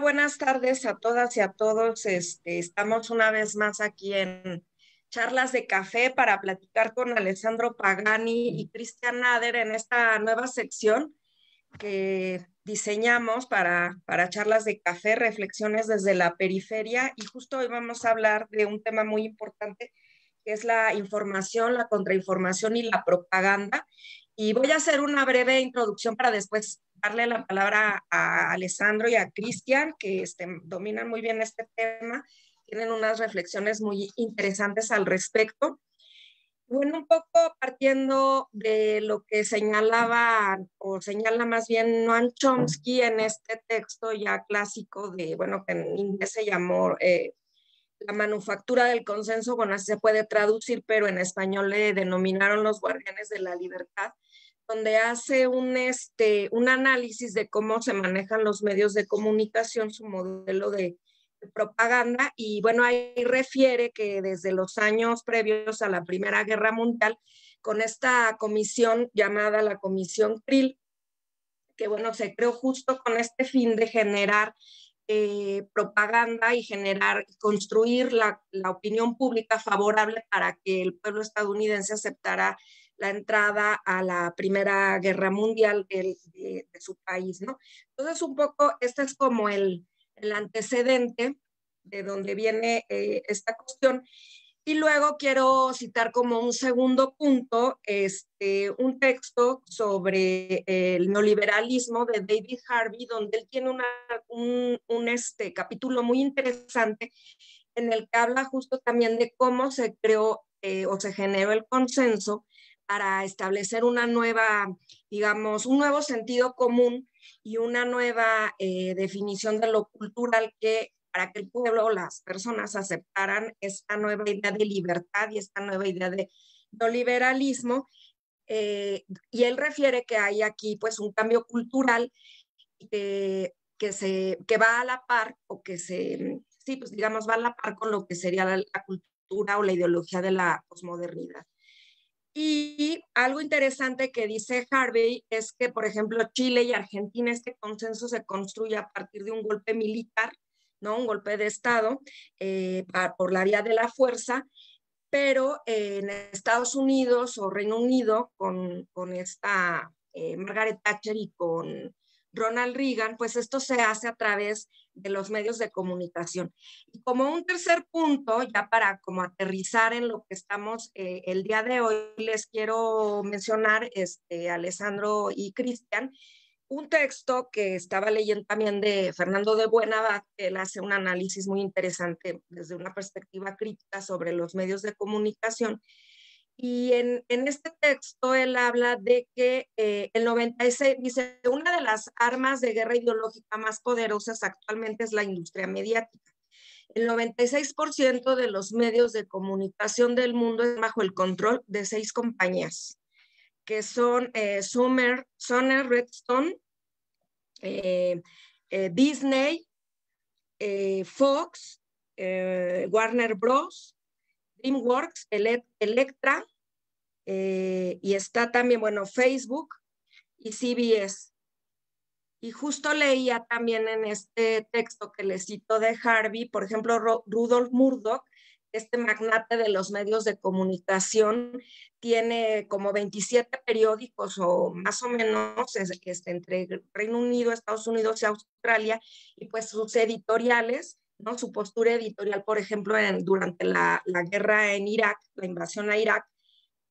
buenas tardes a todas y a todos. Este, estamos una vez más aquí en charlas de café para platicar con Alessandro Pagani y Cristian Nader en esta nueva sección que diseñamos para, para charlas de café, reflexiones desde la periferia. Y justo hoy vamos a hablar de un tema muy importante que es la información, la contrainformación y la propaganda. Y voy a hacer una breve introducción para después darle la palabra a Alessandro y a Cristian, que este, dominan muy bien este tema, tienen unas reflexiones muy interesantes al respecto. Bueno, un poco partiendo de lo que señalaba o señala más bien Noam Chomsky en este texto ya clásico de, bueno, que en inglés se llamó eh, la manufactura del consenso, bueno, así se puede traducir, pero en español le denominaron los guardianes de la libertad donde hace un, este, un análisis de cómo se manejan los medios de comunicación, su modelo de, propaganda, y bueno, ahí refiere que desde los años previos a la Primera Guerra Mundial, con esta comisión llamada la Comisión Krill, que bueno, se creó justo con este fin de generar eh, propaganda y generar, construir la opinión pública favorable para que el pueblo estadounidense aceptara la entrada a la Primera Guerra Mundial de, su país, ¿no? Entonces, un poco, este es como el, el antecedente de donde viene eh, esta cuestión. Y luego quiero citar como un segundo punto este, un texto sobre el neoliberalismo de David Harvey, donde él tiene un, este, capítulo muy interesante en el que habla justo también de cómo se creó eh, o se generó el consenso para establecer una nueva, digamos, un nuevo sentido común y una nueva eh, definición de lo cultural que para que el pueblo, las personas aceptaran esta nueva idea de libertad y esta nueva idea de neoliberalismo. Eh, y él refiere que hay aquí pues un cambio cultural que, se, que va a la par o que se, sí, pues digamos, va a la par con lo que sería la cultura o la ideología de la posmodernidad. Y algo interesante que dice Harvey es que, por ejemplo, Chile y Argentina, este consenso se construye a partir de un golpe militar, ¿no? Un golpe de Estado eh, por la vía de la fuerza, pero eh, en Estados Unidos o Reino Unido, con, con esta eh, Margaret Thatcher y con Ronald Reagan, pues esto se hace a través de los medios de comunicación. Y como un tercer punto, ya para como aterrizar en lo que estamos eh, el día de hoy, les quiero mencionar, este, Alessandro y Cristian, un texto que estaba leyendo también de Fernando de Buenaventura, que él hace un análisis muy interesante desde una perspectiva crítica sobre los medios de comunicación y en, este texto él habla de que eh, el 96 dice, una de las armas de guerra ideológica más poderosas actualmente es la industria mediática. El 96% de los medios de comunicación del mundo es bajo el control de seis compañías, que son eh, Sonner, Redstone, eh, eh, Disney, Fox, Warner Bros., DreamWorks, Electra, eh, y está también, bueno, Facebook y CBS. Y justo leía también en este texto que le cito de Harvey, por ejemplo, Rudolf Murdoch, este magnate de los medios de comunicación, tiene como 27 periódicos o más o menos este, entre Reino Unido, Estados Unidos y Australia, y pues sus editoriales, ¿no? su postura editorial, por ejemplo, durante la, la guerra en Irak, la invasión a Irak,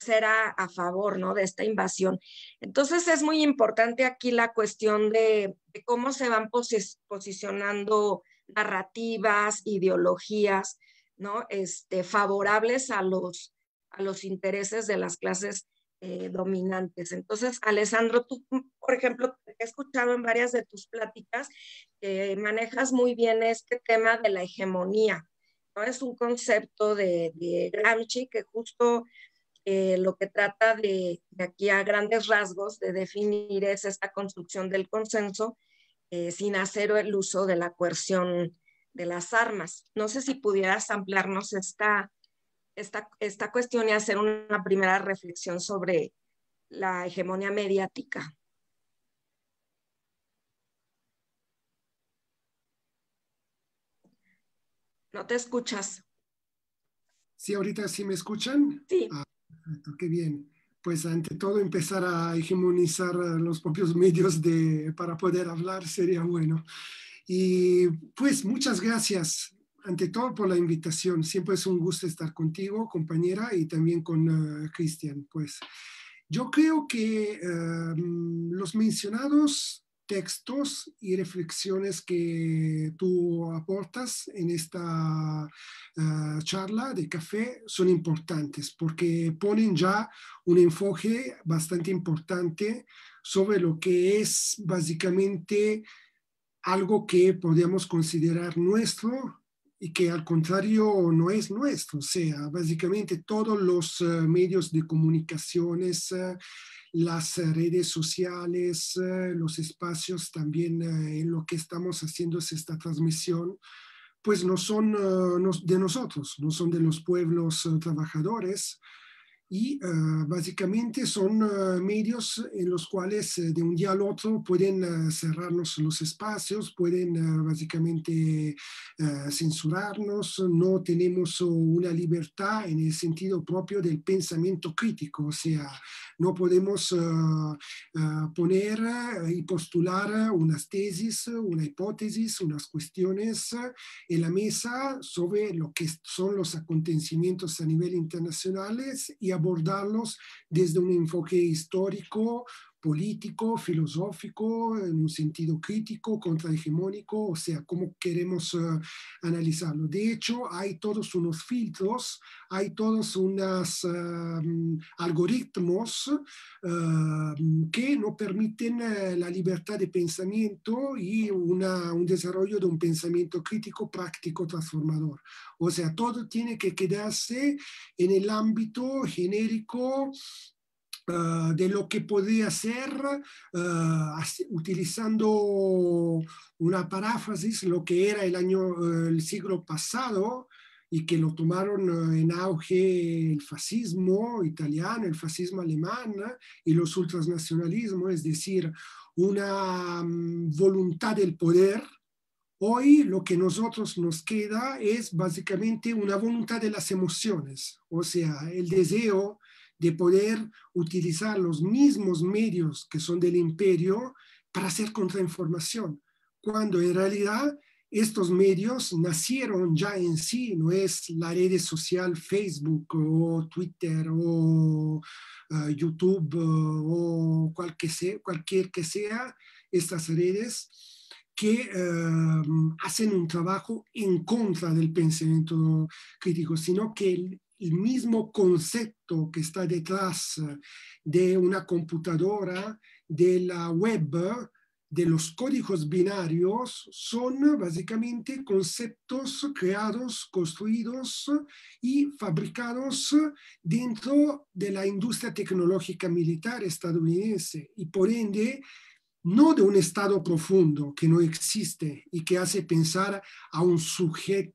era a favor ¿no? de esta invasión. Entonces es muy importante aquí la cuestión de, cómo se van posicionando narrativas, ideologías, ¿no? Este, favorables a los, a los intereses de las clases eh, dominantes. Entonces, Alessandro, tú, por ejemplo, he escuchado en varias de tus pláticas que manejas muy bien este tema de la hegemonía, ¿no? Es un concepto de, de Gramsci que justo eh, lo que trata de, aquí a grandes rasgos de definir es esta construcción del consenso eh, sin hacer el uso de la coerción de las armas. No sé si pudieras ampliarnos esta, esta cuestión y hacer una primera reflexión sobre la hegemonía mediática. No te escuchas. Sí, ahorita sí me escuchan. Sí. Ah, qué bien. Pues ante todo empezar a hegemonizar los propios medios de, para poder hablar sería bueno. Y pues muchas gracias, ante todo por la invitación. Siempre es un gusto estar contigo, compañera, y también con Christian. Eh, Cristian. Pues yo creo que eh, los mencionados textos y reflexiones que tú aportas en esta eh, charla de café son importantes porque ponen ya un enfoque bastante importante sobre lo que es básicamente algo que podríamos considerar nuestro y que al contrario no es nuestro. O sea, básicamente todos los eh, medios de comunicaciones, eh, las redes sociales, eh, los espacios también en lo que estamos haciendo esta transmisión, pues no son de nosotros, no son de los pueblos trabajadores, y ah, básicamente son ah, medios en los cuales eh, de un día al otro pueden ah, cerrarnos los espacios, pueden básicamente censurarnos, no tenemos oh, una libertad en el sentido propio del pensamiento crítico, o sea, no podemos poner y postular unas tesis, una hipótesis, unas cuestiones en la mesa sobre lo que son los acontecimientos a nivel internacional y abordarlos desde un enfoque histórico político, filosófico, en un sentido crítico, contrahegemónico, o sea, cómo queremos eh, analizarlo. De hecho, hay todos unos filtros, hay todos unos em, algoritmos em, que no permiten eh, la libertad de pensamiento y una, un desarrollo de un pensamiento crítico, práctico, transformador. O sea, todo tiene que quedarse en el ámbito genérico Ah, de lo que podía ser ah, utilizando una paráfrasis, lo que era el, año, eh, el siglo pasado y que lo tomaron eh, en auge el fascismo italiano, el fascismo alemán y los ultranacionalismos, es decir, una mm, voluntad del poder Hoy lo que nosotros nos queda es básicamente una voluntad de las emociones, o sea, el deseo de poder utilizar los mismos medios que son del imperio para hacer contrainformación, cuando en realidad estos medios nacieron ya en sí, no es la red social Facebook o Twitter o eh, YouTube eh, o cualquier, que sea estas redes que eh, hacen un trabajo en contra del pensamiento crítico, sino que el mismo concepto que está detrás eh, de una computadora, de la web, de los códigos binarios, son básicamente conceptos creados, construidos y fabricados dentro de la industria tecnológica militar estadounidense y por ende no de un estado profundo que no existe y que hace pensar a un sujeto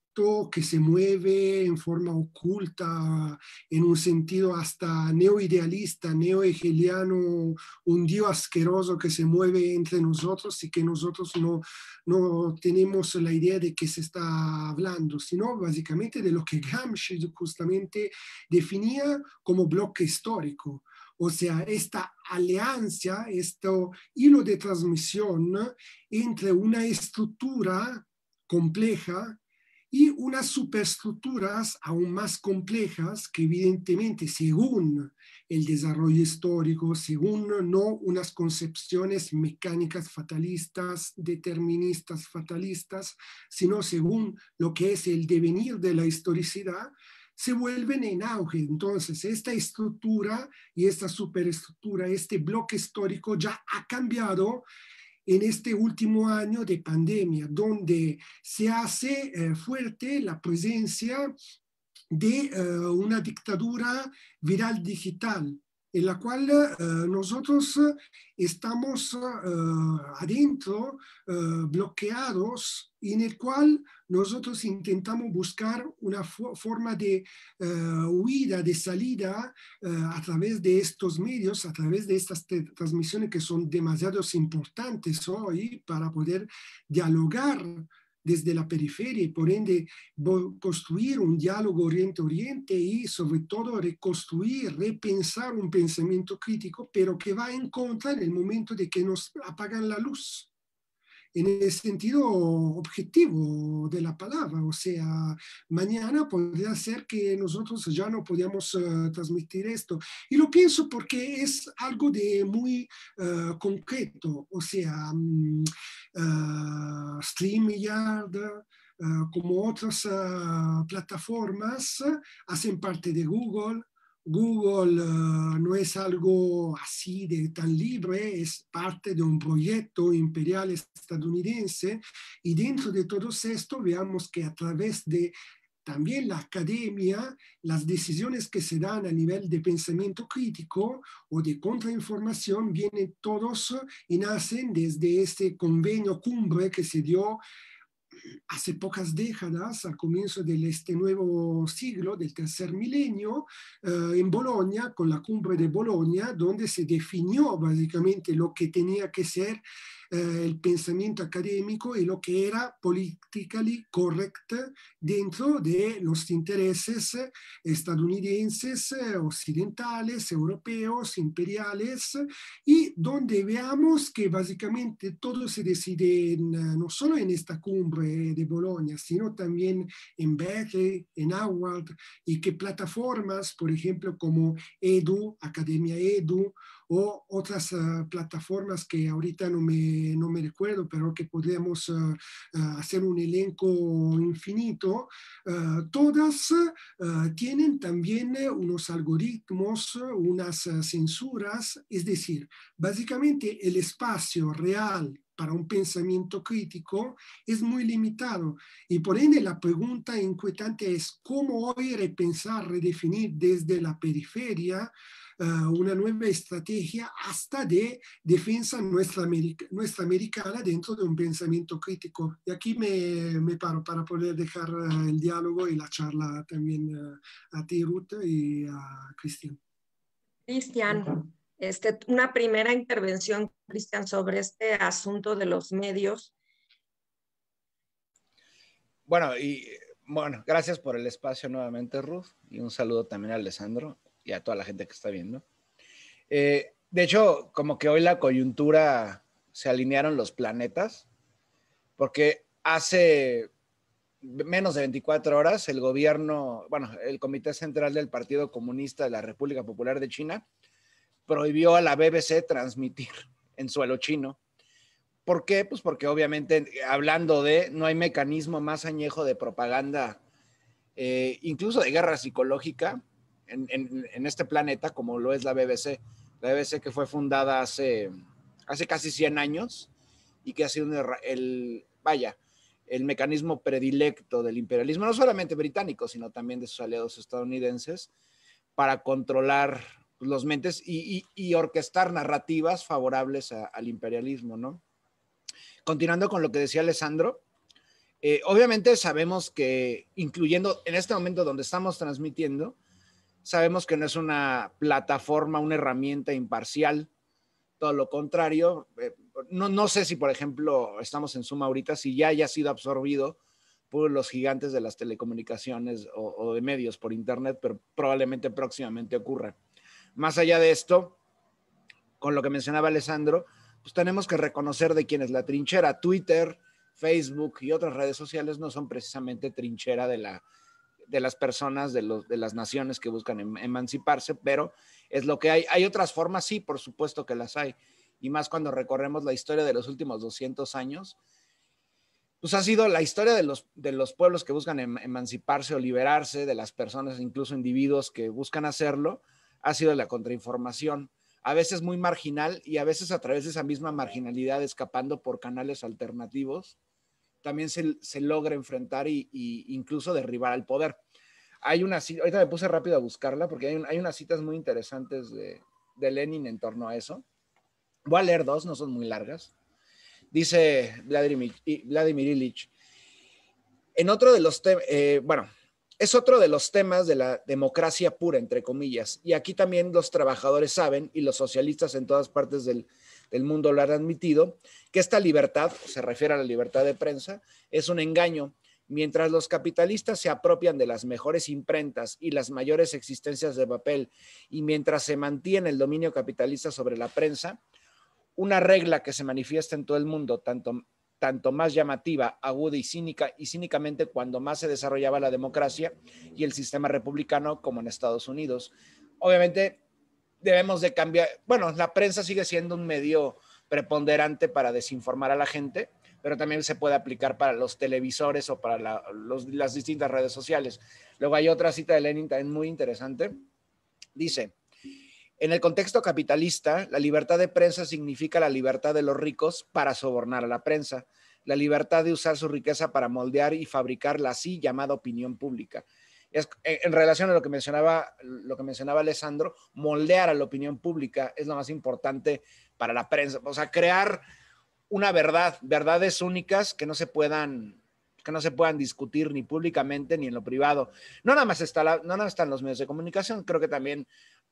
que se mueve en forma oculta, en un sentido hasta neoidealista, neohegeliano, un Dios asqueroso que se mueve entre nosotros y que nosotros no, no tenemos la idea de qué se está hablando, sino básicamente de lo que Gramsci justamente definía como bloque histórico. O sea, esta alianza, este hilo de transmisión entre una estructura compleja y unas superestructuras aún más complejas que evidentemente según el desarrollo histórico, según no unas concepciones mecánicas fatalistas, deterministas fatalistas, sino según lo que es el devenir de la historicidad, se vuelven en auge. Entonces, esta estructura y esta superestructura, este bloque histórico ya ha cambiado en este último año de pandemia, donde se hace eh, fuerte la presencia de eh, una dictadura viral digital en la cual eh, nosotros estamos adentro bloqueados en el cual nosotros intentamos buscar una forma de eh, huida, de salida eh, a través de estos medios, a través de estas transmisiones que son demasiado importantes hoy para poder dialogar desde la periferia y por ende construir un diálogo oriente-oriente y sobre todo reconstruir, repensar un pensamiento crítico, pero que va en contra en el momento de que nos apagan la luz en el sentido objetivo de la palabra. O sea, mañana podría ser que nosotros ya no podíamos eh, transmitir esto. Y lo pienso porque es algo de muy eh, concreto. O sea, mm, eh, StreamYard. como otras plataformas, hacen parte de Google, Google eh, no es algo así de tan libre, es parte de un proyecto imperial estadounidense y dentro de todo esto veamos que a través de también la academia, las decisiones que se dan a nivel de pensamiento crítico o de contrainformación vienen todos y nacen desde este convenio cumbre que se dio hace pocas décadas, al comienzo de este nuevo siglo, del tercer milenio, eh, en Bolonia, con la cumbre de Bolonia, donde se definió básicamente lo que tenía que ser eh, el pensamiento académico y lo que era politically correct dentro de los intereses eh, estadounidenses, eh, occidentales, europeos, imperiales, y donde veamos que básicamente todo se decide no solo en esta cumbre de Bolonia, sino también en Berkeley, en Howard, y que plataformas, por ejemplo, como Edu, Academia Edu, o otras ah, plataformas que ahorita no me, no me recuerdo, pero que podemos ah, ah, hacer un elenco infinito, todas tienen también eh, unos algoritmos, unas censuras, es decir, básicamente el espacio real para un pensamiento crítico es muy limitado. Y por ende la pregunta inquietante es cómo hoy repensar, redefinir desde la periferia eh, una nueva estrategia hasta de defensa nuestra, nuestra americana dentro de un pensamiento crítico. Y aquí me, me paro para poder dejar eh, el diálogo y la charla también eh, a ti, Ruth, y a Cristian. Cristian. Este, una primera intervención, Cristian, sobre este asunto de los medios. Bueno, y bueno, gracias por el espacio nuevamente, Ruth, y un saludo también a Alessandro y a toda la gente que está viendo. Eh, de hecho, como que hoy la coyuntura se alinearon los planetas, porque hace menos de 24 horas el gobierno, bueno, el Comité Central del Partido Comunista de la República Popular de China prohibió a la BBC transmitir en suelo chino. ¿Por qué? Pues porque obviamente, hablando de, no hay mecanismo más añejo de propaganda, eh, incluso de guerra psicológica, en, este planeta como lo es la BBC. La BBC que fue fundada hace, hace casi 100 años y que ha sido el, vaya, el mecanismo predilecto del imperialismo, no solamente británico, sino también de sus aliados estadounidenses, para controlar los mentes y, orquestar narrativas favorables al imperialismo, ¿no? Continuando con lo que decía Alessandro, eh, obviamente sabemos que, incluyendo en este momento donde estamos transmitiendo, sabemos que no es una plataforma, una herramienta imparcial, todo lo contrario. Eh, no, no sé si, por ejemplo, estamos en Suma ahorita, si ya haya sido absorbido por los gigantes de las telecomunicaciones o de medios por Internet, pero probablemente próximamente ocurra. Más allá de esto, con lo que mencionaba Alessandro, pues tenemos que reconocer de quién es la trinchera. Twitter, Facebook y otras redes sociales no son precisamente trinchera de, las personas, de, las naciones que buscan em, emanciparse, pero es lo que hay. Hay otras formas, sí, por supuesto que las hay. Y más cuando recorremos la historia de los últimos 200 años, pues ha sido la historia de los, pueblos que buscan em, emanciparse o liberarse, de las personas, incluso individuos que buscan hacerlo, ha sido la contrainformación, a veces muy marginal y a veces a través de esa misma marginalidad, escapando por canales alternativos, también se, logra enfrentar y incluso derribar al poder. Hay una cita, ahorita me puse rápido a buscarla porque hay, unas citas muy interesantes de, Lenin en torno a eso. Voy a leer dos, no son muy largas. Dice Vladimir, Vladimir en otro de los temas, eh, bueno, es otro de los temas de la democracia pura, entre comillas. Y aquí también los trabajadores saben, y los socialistas en todas partes del, mundo lo han admitido, que esta libertad, se refiere a la libertad de prensa, es un engaño. Mientras los capitalistas se apropian de las mejores imprentas y las mayores existencias de papel, y mientras se mantiene el dominio capitalista sobre la prensa, una regla que se manifiesta en todo el mundo, tanto tanto más llamativa, aguda y cínica, y cínicamente cuando más se desarrollaba la democracia y el sistema republicano como en Estados Unidos. Obviamente debemos de cambiar, bueno, la prensa sigue siendo un medio preponderante para desinformar a la gente, pero también se puede aplicar para los televisores o para las distintas redes sociales. Luego hay otra cita de Lenin también muy interesante. Dice, en el contexto capitalista, la libertad de prensa significa la libertad de los ricos para sobornar a la prensa, la libertad de usar su riqueza para moldear y fabricar la así llamada opinión pública. Eh, en relación a lo que mencionaba, lo que mencionaba Alessandro, moldear a la opinión pública es lo más importante para la prensa, o sea, crear una verdad, verdades únicas que no se puedan que no se puedan discutir ni públicamente ni en lo privado. No nada más, está la, no nada más están los medios de comunicación, creo que también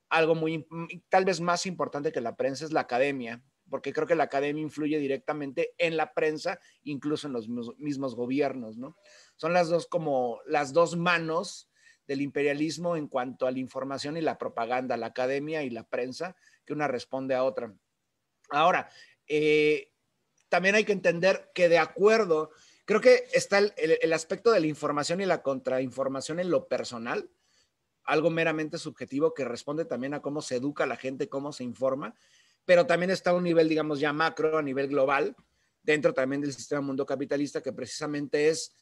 algo muy, tal vez más importante que la prensa es la academia, porque creo que la academia influye directamente en la prensa, incluso en los mismos gobiernos, ¿no? Son las dos como las dos manos del imperialismo en cuanto a la información y la propaganda, la academia y la prensa, que una responde a otra. Ahora, eh, también hay que entender que de acuerdo, creo que está el aspecto de la información y la contrainformación en lo personal, algo meramente subjetivo que responde también a cómo se educa la gente, cómo se informa, pero también está a un nivel, digamos, ya macro, a nivel global, dentro también del sistema mundo capitalista, que precisamente es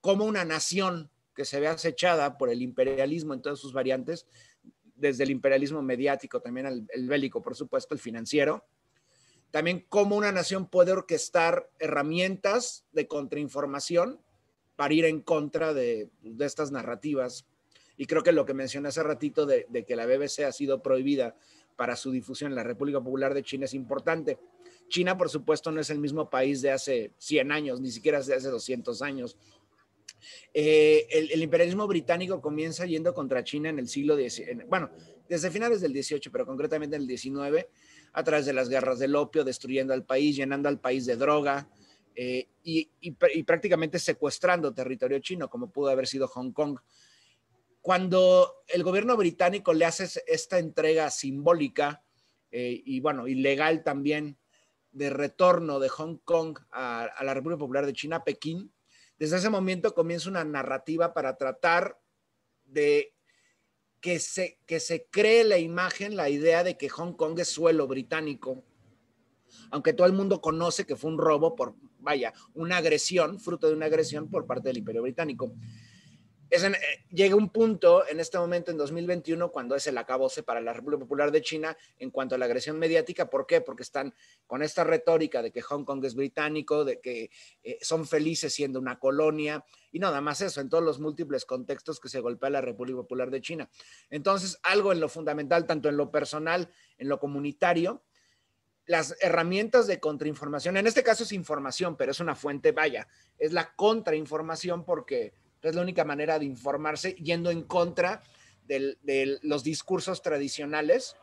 cómo una nación que se ve acechada por el imperialismo en todas sus variantes, desde el imperialismo mediático también al el bélico, por supuesto, el financiero, también cómo una nación puede orquestar herramientas de contrainformación para ir en contra de estas narrativas y creo que lo que mencioné hace ratito de, que la BBC ha sido prohibida para su difusión en la República Popular de China es importante. China, por supuesto, no es el mismo país de hace 100 años, ni siquiera de hace 200 años. Eh, el, imperialismo británico comienza yendo contra China en el siglo XIX, bueno, desde finales del XVIII, pero concretamente en el XIX, a través de las guerras del opio, destruyendo al país, llenando al país de droga eh, y, y prácticamente secuestrando territorio chino, como pudo haber sido Hong Kong cuando el gobierno británico le hace esta entrega simbólica eh, y bueno, ilegal también de retorno de Hong Kong a, la República Popular de China, Pekín, desde ese momento comienza una narrativa para tratar de que se, que se cree la imagen, la idea de que Hong Kong es suelo británico, aunque todo el mundo conoce que fue un robo por, vaya, una agresión, fruto de una agresión por parte del Imperio Británico es eh, llega un punto en este momento, en 2021, cuando es el acabose para la República Popular de China en cuanto a la agresión mediática. ¿Por qué? Porque están con esta retórica de que Hong Kong es británico, de que eh, son felices siendo una colonia y nada más eso, en todos los múltiples contextos que se golpea la República Popular de China. Entonces, algo en lo fundamental, tanto en lo personal, en lo comunitario, las herramientas de contrainformación, en este caso es información, pero es una fuente, vaya, es la contrainformación porque es la única manera de informarse yendo en contra de los discursos tradicionales,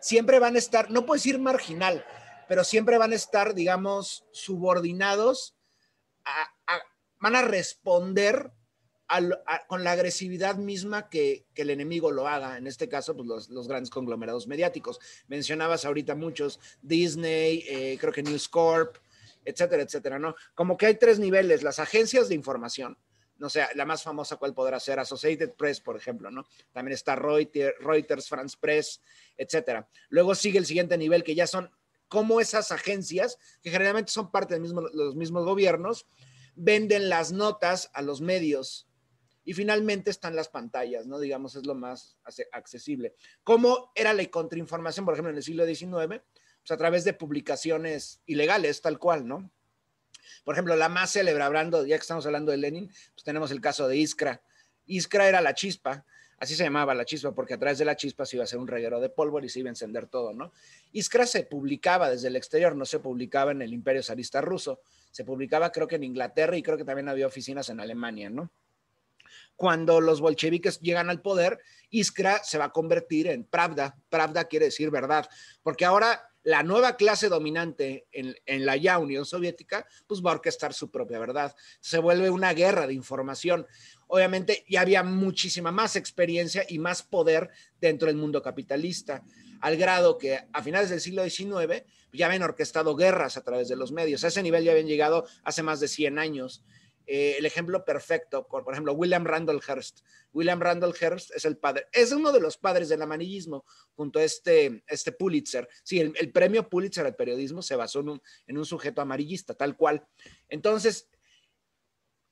siempre van a estar, no puedes ir marginal, pero siempre van a estar, digamos, subordinados, a, van a responder con la agresividad misma que, el enemigo lo haga, en este caso, pues, los, grandes conglomerados mediáticos. Mencionabas ahorita muchos, Disney, eh, creo que News Corp, etcétera, etcétera, ¿no? Como que hay tres niveles, las agencias de información, no sé, la más famosa cuál podrá ser, Associated Press, por ejemplo, ¿no? También está Reuters, Reuters France Press, etcétera. Luego sigue el siguiente nivel, que ya son cómo esas agencias, que generalmente son parte de mismo, los mismos gobiernos, venden las notas a los medios. Y finalmente están las pantallas, ¿no? Digamos, es lo más accesible. ¿Cómo era la contrainformación, por ejemplo, en el siglo XIX? Pues a través de publicaciones ilegales, tal cual, ¿no? Por ejemplo, la más célebre, hablando, ya que estamos hablando de Lenin, pues tenemos el caso de Iskra. Iskra era la chispa, así se llamaba la chispa, porque a través de la chispa se iba a hacer un reguero de pólvora y se iba a encender todo, ¿no? Iskra se publicaba desde el exterior, no se publicaba en el imperio zarista ruso, se publicaba creo que en Inglaterra y creo que también había oficinas en Alemania, ¿no? Cuando los bolcheviques llegan al poder, Iskra se va a convertir en Pravda. Pravda quiere decir verdad, porque ahora la nueva clase dominante en, la ya Unión Soviética, pues va a orquestar su propia verdad. Se vuelve una guerra de información. Obviamente ya había muchísima más experiencia y más poder dentro del mundo capitalista, al grado que a finales del siglo XIX pues, ya habían orquestado guerras a través de los medios. A ese nivel ya habían llegado hace más de 100 años. Eh, el ejemplo perfecto, por, ejemplo, William Randall Hearst. William Randall Hearst es el padre, es uno de los padres del amarillismo, junto a este, este Pulitzer. Sí, el, premio Pulitzer al periodismo se basó en un, sujeto amarillista, tal cual. Entonces,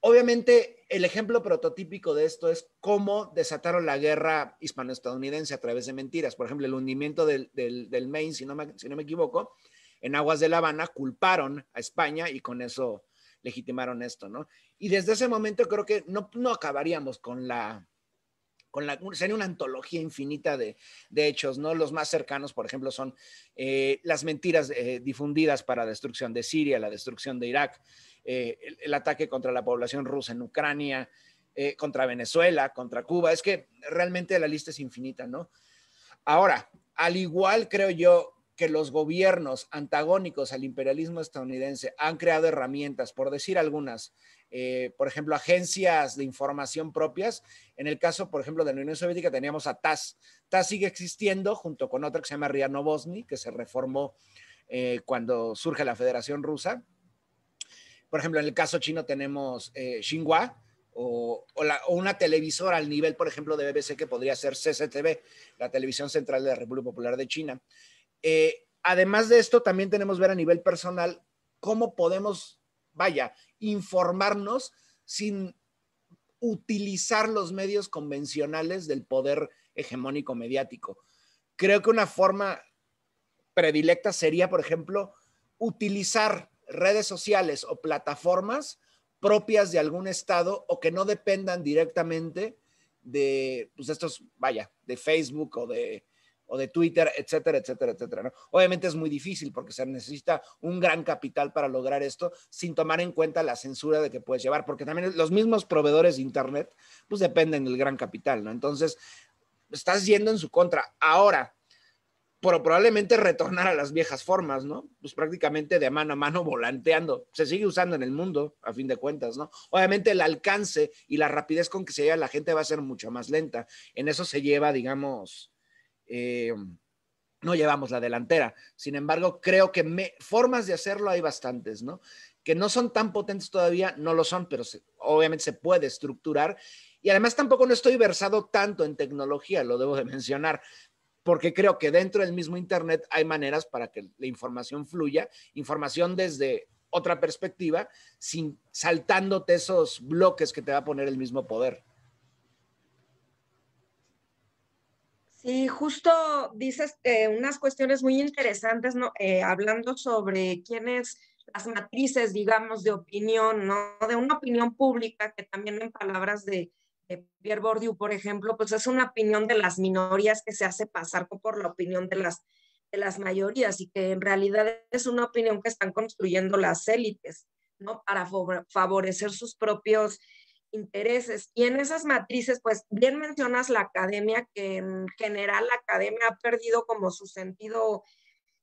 obviamente, el ejemplo prototípico de esto es cómo desataron la guerra hispanoestadounidense a través de mentiras. Por ejemplo, el hundimiento del, del, Maine, si si no me equivoco, en aguas de La Habana, culparon a España y con eso legitimaron esto, ¿no? Y desde ese momento creo que no, acabaríamos con la, con la, sería una antología infinita de, de, hechos, ¿no? Los más cercanos, por ejemplo, son eh, las mentiras eh, difundidas para la destrucción de Siria, la destrucción de Irak, eh, el, ataque contra la población rusa en Ucrania, contra Venezuela, contra Cuba. Es que realmente la lista es infinita, ¿no? Ahora, al igual creo yo que los gobiernos antagónicos al imperialismo estadounidense han creado herramientas, por decir algunas, eh, por ejemplo, agencias de información propias. En el caso, por ejemplo, de la Unión Soviética teníamos a TAS. TAS sigue existiendo junto con otra que se llama RIA Novosny, que se reformó eh, cuando surge la Federación Rusa. Por ejemplo, en el caso chino tenemos eh, Xinhua, o, una televisora al nivel, por ejemplo, de BBC que podría ser CCTV, la televisión central de la República Popular de China. Eh, además de esto, también tenemos que ver a nivel personal cómo podemos, vaya, informarnos sin utilizar los medios convencionales del poder hegemónico mediático. Creo que una forma predilecta sería, por ejemplo, utilizar redes sociales o plataformas propias de algún estado o que no dependan directamente de pues estos, vaya, de Facebook o de o de Twitter, etcétera, etcétera, etcétera. Obviamente es muy difícil porque se necesita un gran capital para lograr esto sin tomar en cuenta la censura de que puedes llevar, porque también los mismos proveedores de Internet pues dependen del gran capital, ¿no? Entonces, estás yendo en su contra. Ahora, pero probablemente retornar a las viejas formas, ¿no? Pues prácticamente de mano a mano volanteando. Se sigue usando en el mundo, a fin de cuentas, ¿no? Obviamente el alcance y la rapidez con que se llega la gente va a ser mucho más lenta. En eso se lleva, digamos, eh, no llevamos la delantera. Sin embargo, creo que formas de hacerlo hay bastantes, ¿no? Que no son tan potentes todavía, no lo son, pero obviamente se puede estructurar. Y además tampoco no estoy versado tanto en tecnología, lo debo de mencionar, porque creo que dentro del mismo Internet hay maneras para que la información fluya, información desde otra perspectiva, sin saltándote esos bloques que te va a poner el mismo poder. Y justo dices eh, unas cuestiones muy interesantes, ¿no? Eh, hablando sobre quiénes las matrices, digamos, de opinión, ¿no? De una opinión pública, que también en palabras de, de, Pierre Bourdieu, por ejemplo, pues es una opinión de las minorías que se hace pasar por la opinión de las, de las mayorías y que en realidad es una opinión que están construyendo las élites, ¿no? Para favorecer sus propios intereses. Y en esas matrices, pues bien mencionas la academia, que en general la academia ha perdido como su sentido,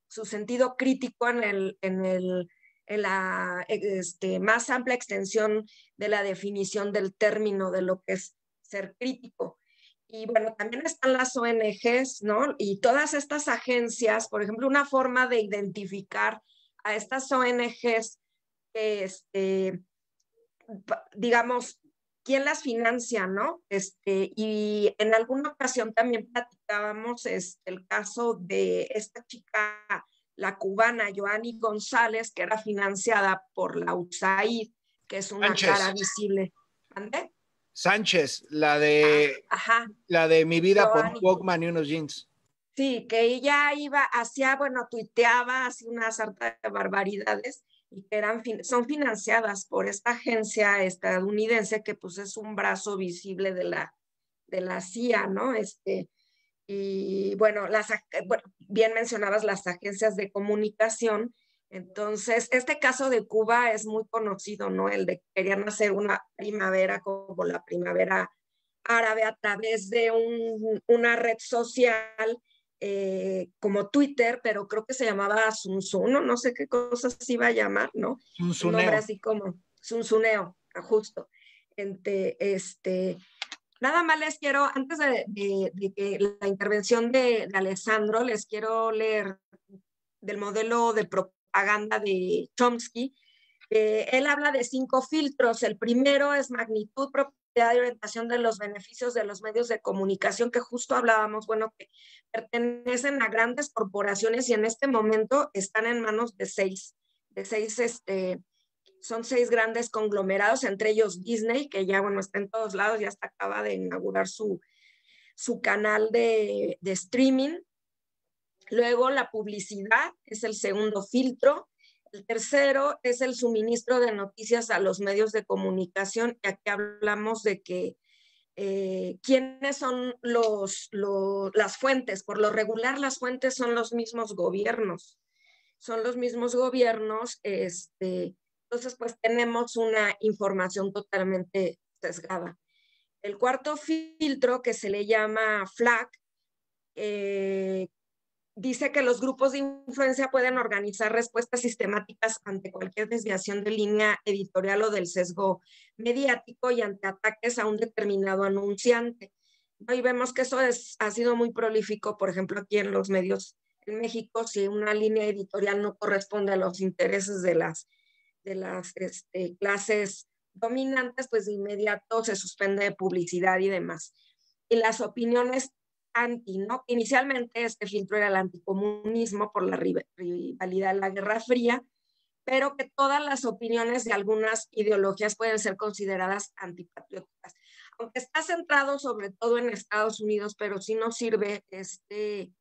su sentido crítico en, el, en, el, en la este, más amplia extensión de la definición del término de lo que es ser crítico. Y bueno, también están las ONGs, ¿no? Y todas estas agencias, por ejemplo, una forma de identificar a estas ONGs que, este, digamos, quién las financia, ¿no? Este, y en alguna ocasión también platicábamos este, el caso de esta chica, la cubana Joanny González, que era financiada por la USAID, que es una cara visible. Sánchez, la de, ah, la de Mi vida por un Walkman y unos jeans. Sí, que ella iba, hacía, bueno, tuiteaba, hacía una sarta de barbaridades y que eran, son financiadas por esta agencia estadounidense que pues es un brazo visible de la, de la CIA, ¿no? Este, y bueno, las, bien mencionabas las agencias de comunicación. Entonces, este caso de Cuba es muy conocido, ¿no? El de que querían hacer una primavera como la primavera árabe a través de un, una red social eh, como Twitter, pero creo que se llamaba Zunzuno, no sé qué cosas iba a llamar, ¿no? Sunsuneo. Un nombre así como Zunzuneo, ah, justo. Este, este, nada más les quiero, antes de, que la intervención de, Alessandro, les quiero leer del modelo de propaganda de Chomsky. él habla de cinco filtros. El primero es magnitud, de orientación de los beneficios de los medios de comunicación que justo hablábamos, bueno, que pertenecen a grandes corporaciones y en este momento están en manos de seis, de seis, este, son seis grandes conglomerados, entre ellos Disney, que ya, bueno, está en todos lados, ya está acaba de inaugurar su, canal de, de streaming. Luego la publicidad es el segundo filtro. El tercero es el suministro de noticias a los medios de comunicación. Y aquí hablamos de que eh, quiénes son los, las fuentes. Por lo regular, las fuentes son los mismos gobiernos. Son los mismos gobiernos. Este, entonces, pues tenemos una información totalmente sesgada. El cuarto filtro, que se le llama FLAC, eh, dice que los grupos de influencia pueden organizar respuestas sistemáticas ante cualquier desviación de línea editorial o del sesgo mediático y ante ataques a un determinado anunciante. Y vemos que eso ha sido muy prolífico, por ejemplo, aquí en los medios en México, si una línea editorial no corresponde a los intereses de las, de las este, clases dominantes, pues de inmediato se suspende publicidad y demás. Y las opiniones anti, ¿no? Inicialmente este filtro era el anticomunismo por la rivalidad de la Guerra Fría, pero que todas las opiniones de algunas ideologías pueden ser consideradas antipatrióticas. Aunque está centrado sobre todo en Estados Unidos, pero sí nos sirve este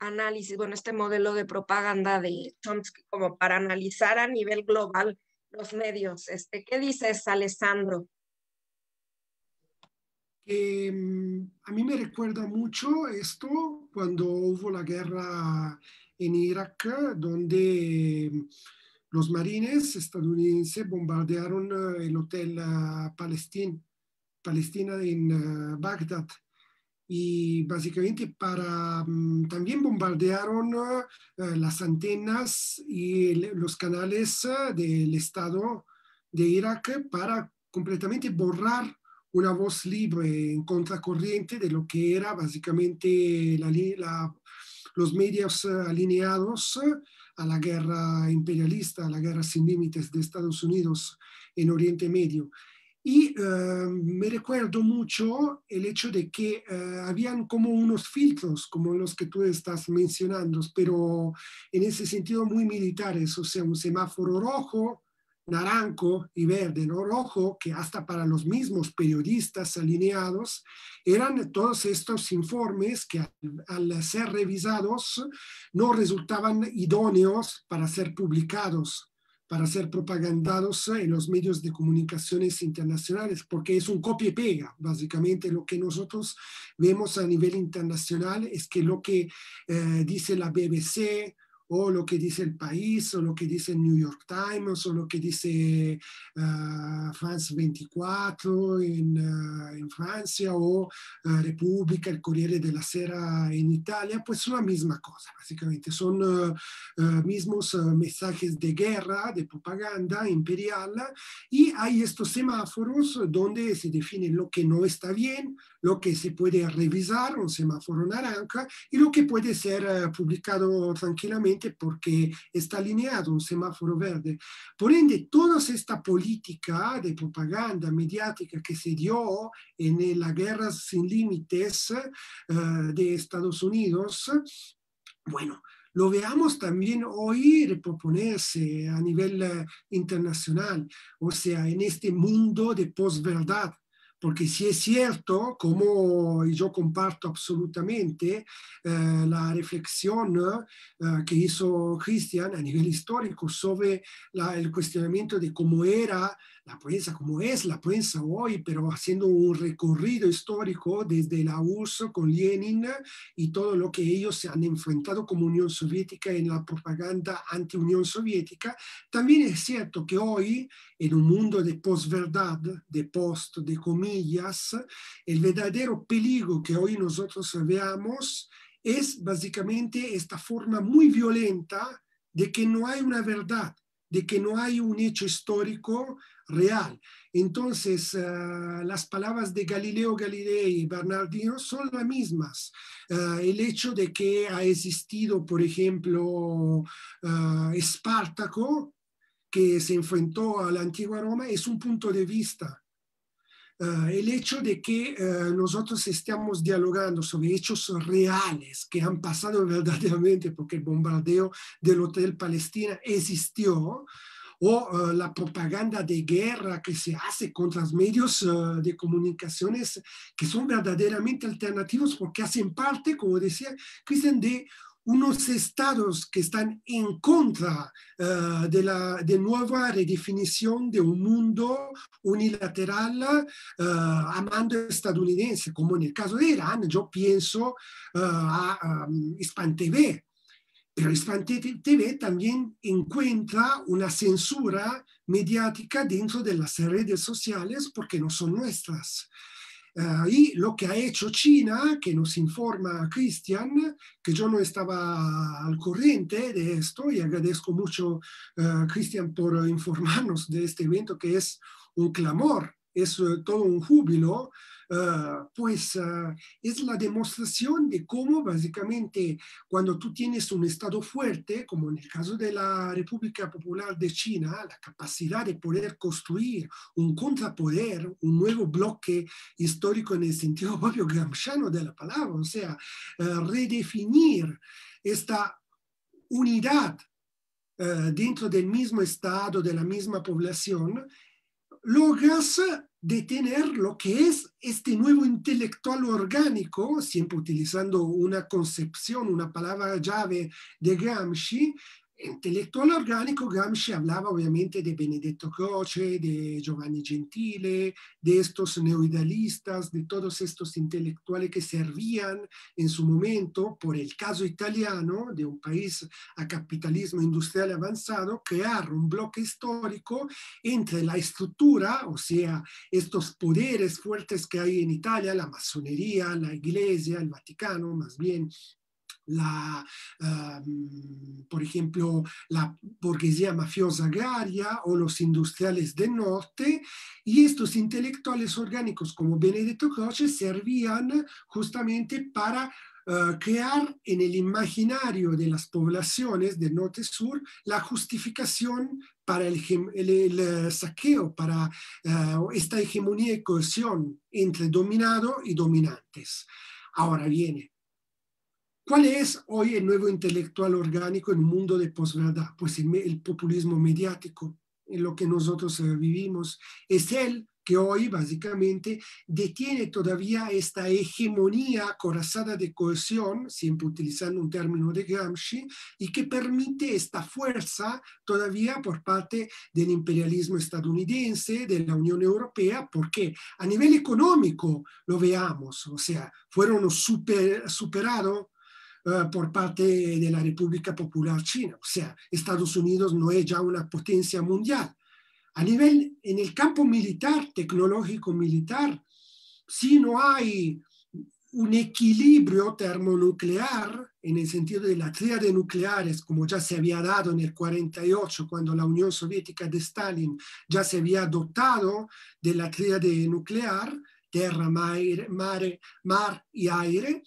análisis, bueno, este modelo de propaganda de Chomsky como para analizar a nivel global los medios. Este, ¿Qué dices, Alessandro? Em, a mí me recuerda mucho esto cuando hubo la guerra en Irak, donde em, los marines estadounidenses bombardearon eh, el hotel ah, Palestina, Palestina en ah, Bagdad y básicamente para mm, también bombardearon ah, eh, las antenas y los canales del Estado de Irak para completamente borrar una voz libre en contracorriente de lo que era básicamente la, los medios eh, alineados eh, a la guerra imperialista, a la guerra sin límites de Estados Unidos en Oriente Medio. Y eh, me recuerdo mucho el hecho de que habían como unos filtros, como los que tú estás mencionando, pero en ese sentido muy militares, o sea, un semáforo rojo, naranjo y verde, ¿no? rojo, que hasta para los mismos periodistas alineados, eran todos estos informes que al, ser revisados no resultaban idóneos para ser publicados para ser propagandados en los medios de comunicaciones internacionales, porque es un copia y pega. Básicamente lo que nosotros vemos a nivel internacional es que lo que eh, dice la BBC, o lo que dice el país, o lo que dice el New York Times, o lo que dice ah, France 24 ah, en, Francia, o ah, República, el Corriere la Sera en Italia, pues es la misma cosa, básicamente. Son mismos mensajes de guerra, de propaganda imperial, y hay estos semáforos donde se define lo que no está bien, lo que se puede revisar, un semáforo naranja, y lo que puede ser publicado tranquilamente porque está alineado un semáforo verde. Por ende, toda esta política de propaganda mediática que se dio en eh, la guerra sin límites eh, de Estados Unidos, bueno, lo veamos también hoy proponerse a nivel eh, internacional, o sea, en este mundo de posverdad porque si es cierto, como yo comparto absolutamente eh, la reflexión eh, que hizo Christian a nivel histórico sobre el cuestionamiento de cómo era la prensa como es la prensa hoy, pero haciendo un recorrido histórico desde la URSS con Lenin y todo lo que ellos se han enfrentado como Unión Soviética en la propaganda anti-Unión Soviética. También es cierto que hoy, en un mundo de posverdad, de post, de comillas, el verdadero peligro que hoy nosotros veamos es básicamente esta forma muy violenta de que no hay una verdad de que no hay un hecho histórico real. Entonces, eh, las palabras de Galileo Galilei y Bernardino son las mismas. Eh, el hecho de que ha existido, por ejemplo, eh, Espartaco, que se enfrentó a la antigua Roma, es un punto de vista Ah, el hecho de que ah, nosotros estemos dialogando sobre hechos reales que han pasado verdaderamente porque el bombardeo del Hotel Palestina existió, o ah, la propaganda de guerra que se hace contra los medios de comunicaciones que son verdaderamente alternativos porque hacen parte, como decía Cristian de unos estados que están en contra eh, de la nueva redefinición de un mundo unilateral eh, a estadounidense, como en el caso de Irán, yo pienso eh, a Hispan TV. Pero Hispan TV también encuentra una censura mediática dentro de las redes sociales porque no son nuestras. Eh, y lo que ha hecho China, que nos informa Christian, que yo no estaba al corriente de esto y agradezco mucho eh, Christian por informarnos de este evento que es un clamor, es eh, todo un júbilo Ah, pues ah, es la demostración de cómo básicamente cuando tú tienes un Estado fuerte, como en el caso de la República Popular de China, la capacidad de poder construir un contrapoder, un nuevo bloque histórico en el sentido propio gramsciano de la palabra, o sea, ah, redefinir esta unidad dentro del mismo Estado, de la misma población, logras de tener lo que es este nuevo intelectual orgánico, siempre utilizando una concepción, una palabra llave de Gramsci, Intelectual orgánico, Gramsci hablaba obviamente de Benedetto Croce, de Giovanni Gentile, de estos neoidealistas, de todos estos intelectuales que servían en su momento, por el caso italiano, de un país a capitalismo industrial avanzado, crear un bloque histórico entre la estructura, o sea, estos poderes fuertes que hay en Italia, la masonería, la iglesia, el Vaticano, más bien la, por ejemplo, la burguesía mafiosa agraria o los industriales del norte, y estos intelectuales orgánicos como Benedetto Croce servían justamente para eh, crear en el imaginario de las poblaciones del norte-sur la justificación para el, eh, saqueo, para eh, esta hegemonía y cohesión entre dominado y dominantes. Ahora viene, ¿Cuál es hoy el nuevo intelectual orgánico en un mundo de posverdad? Pues el, populismo mediático, en lo que nosotros eh, vivimos. Es él que hoy básicamente detiene todavía esta hegemonía corazada de cohesión, siempre utilizando un término de Gramsci, y que permite esta fuerza todavía por parte del imperialismo estadounidense, de la Unión Europea, porque a nivel económico lo veamos, o sea, fueron super, superados eh, por parte de la República Popular China. O sea, Estados Unidos no es ya una potencia mundial. A nivel, en el campo militar, tecnológico militar, si no hay un equilibrio termonuclear, en el sentido de la de nucleares, como ya se había dado en el 48, cuando la Unión Soviética de Stalin ya se había dotado de la de nuclear, tierra, mar, mar y aire,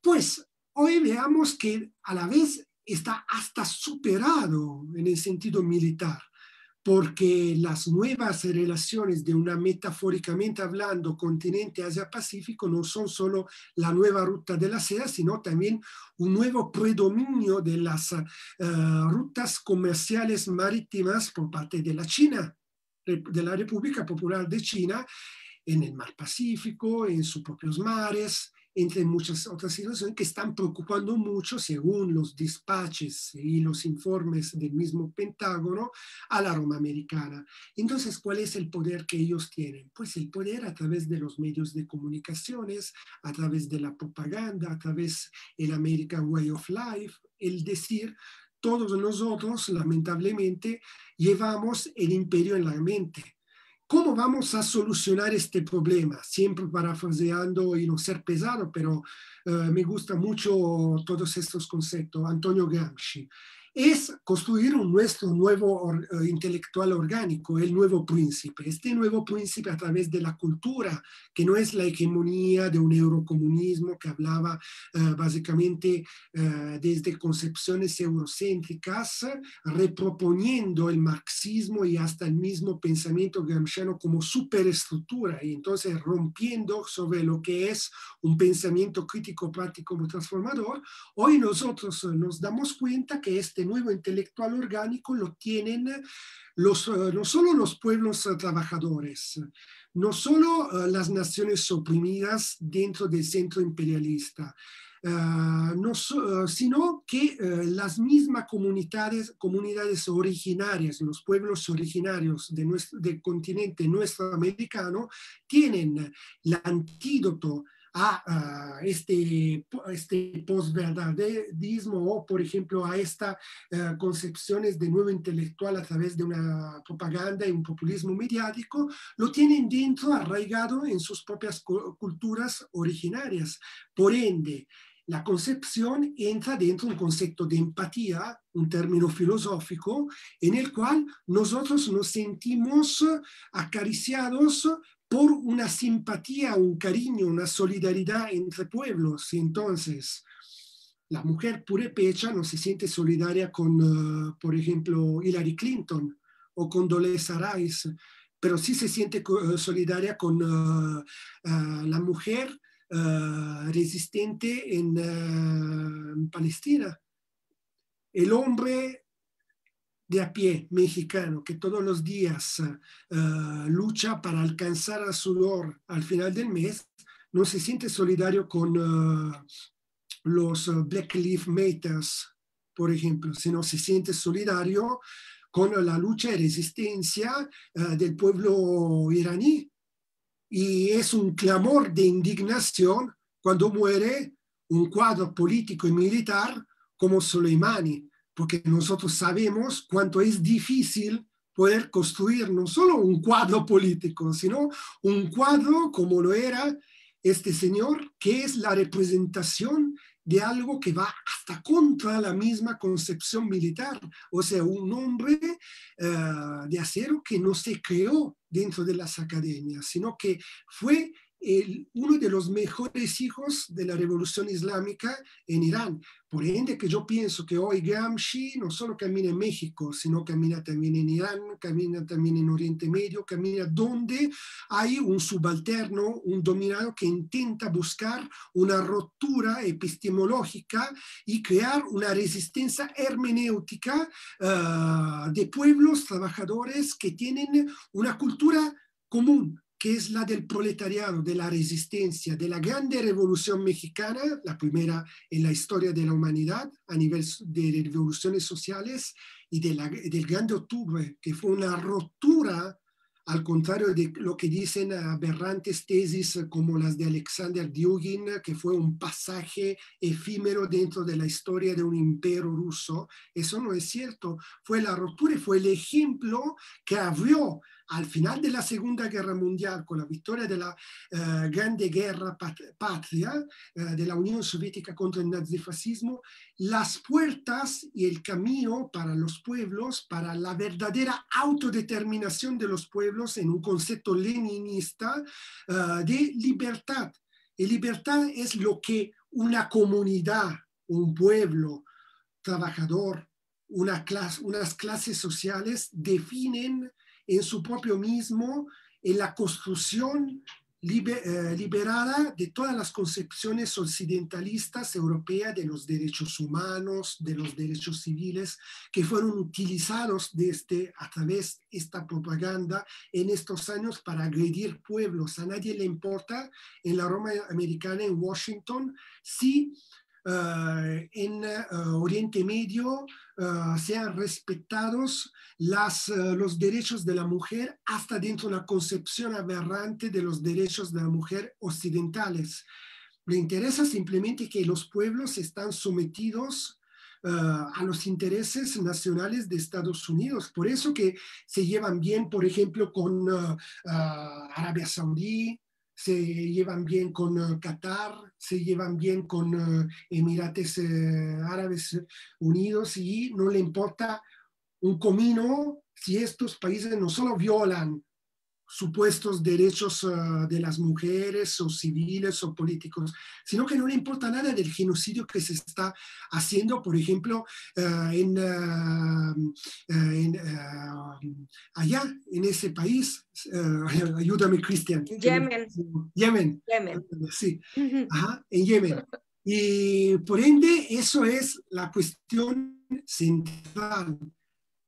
pues hoy veamos que a la vez está hasta superado en el sentido militar, porque las nuevas relaciones de una metafóricamente hablando continente Asia-Pacífico no son solo la nueva ruta de la seda, sino también un nuevo predominio de las eh, rutas comerciales marítimas por parte de la China, de la República Popular de China, en el Mar Pacífico, en sus propios mares, entre muchas otras situaciones que están preocupando mucho, según los despaches y los informes del mismo Pentágono, a la Roma americana. Entonces, ¿cuál es el poder que ellos tienen? Pues el poder a través de los medios de comunicaciones, a través de la propaganda, a través del American Way of Life, el decir, todos nosotros lamentablemente llevamos el imperio en la mente ¿Cómo vamos a solucionar este problema? Siempre parafraseando y no ser pesado, pero eh, me gusta mucho todos estos conceptos. Antonio Gramsci es construir un nuestro nuevo eh, intelectual orgánico, el nuevo príncipe. Este nuevo príncipe a través de la cultura, que no es la hegemonía de un eurocomunismo que hablaba eh, básicamente eh, desde concepciones eurocéntricas, reproponiendo el marxismo y hasta el mismo pensamiento gramsciano como superestructura, y entonces rompiendo sobre lo que es un pensamiento crítico, práctico, transformador. Hoy nosotros nos damos cuenta que este este nuevo intelectual orgánico lo tienen eh, los, eh, no solo los pueblos eh, trabajadores, no solo las naciones oprimidas dentro del centro imperialista, no, sino que las mismas comunidades, comunidades originarias, los pueblos originarios de nuestro, continente nuestro americano, tienen el antídoto a, este, este posverdadismo o, por ejemplo, a estas eh, concepciones de nuevo intelectual a través de una propaganda y un populismo mediático, lo tienen dentro arraigado en sus propias culturas originarias. Por ende, la concepción entra dentro un concepto de empatía, un término filosófico, en el cual nosotros nos sentimos acariciados por una simpatía, un cariño, una solidaridad entre pueblos. Y entonces la mujer pecha no se siente solidaria con, eh, por ejemplo, Hillary Clinton o con Dolores Rice, pero sí se siente eh, solidaria con eh, la mujer resistente en Palestina. El hombre de a pie mexicano que todos los días eh, eh, lucha para alcanzar a su al final del mes, no se siente solidario con eh, los Black Lives Matters, por ejemplo, sino se siente solidario con la lucha y resistencia del pueblo iraní. Y es un clamor de indignación cuando muere un cuadro político y militar como Soleimani, porque nosotros sabemos cuánto es difícil poder construir no solo un cuadro político, sino un cuadro como lo era este señor, que es la representación de algo que va hasta contra la misma concepción militar, o sea, un hombre eh, de acero que no se creó dentro de las academias, sino que fue uno de los mejores hijos de la revolución islámica en Irán. Por ende, que yo pienso que hoy Gramsci no solo camina en México, sino camina también en Irán, camina también en Oriente Medio, camina donde hay un subalterno, un dominado que intenta buscar una rotura epistemológica y crear una resistencia hermenéutica ah, de pueblos trabajadores que tienen una cultura común, que es la del proletariado, de la resistencia, de la grande revolución mexicana, la primera en la historia de la humanidad a nivel de revoluciones sociales y del grande octubre, que fue una rotura, al contrario de lo que dicen aberrantes tesis como las de Alexander Dugin, que fue un pasaje efímero dentro de la historia de un imperio ruso. Eso no es cierto. Fue la rotura y fue el ejemplo que abrió al final de la Segunda Guerra Mundial, con la victoria de la eh, Grande Guerra Patria eh, de la Unión Soviética contra el nazifascismo, las puertas y el camino para los pueblos, para la verdadera autodeterminación de los pueblos en un concepto leninista eh, de libertad. Y libertad es lo que una comunidad, un pueblo trabajador, unas clases sociales definen en su propio mismo, en la construcción eh, liberada de todas las concepciones occidentalistas europeas de los derechos humanos, de los derechos civiles, que fueron utilizados desde, este, a través de esta propaganda en estos años para agredir pueblos. A nadie le importa en la Roma americana, en Washington, si eh, en eh, Oriente Medio eh, sean respetados los derechos de la mujer hasta dentro de la concepción aberrante de los derechos de la mujer occidentales. Le interesa simplemente que los pueblos están sometidos a los intereses nacionales de Estados Unidos. Por eso que se llevan bien, por ejemplo, con Arabia Saudí, se llevan bien con eh, Qatar, se llevan bien con eh, Emirates eh, Árabes Unidos y no le importa un comino si estos países no solo violan supuestos derechos ah, de las mujeres o civiles o políticos, sino que no le importa nada del genocidio que se está haciendo, por ejemplo, ah, en, ah, allá, en ese país. ayúdame, Cristian. Yemen. Yemen. Yemen. Sí, Ajá, en Yemen. Y por ende, eso es la cuestión central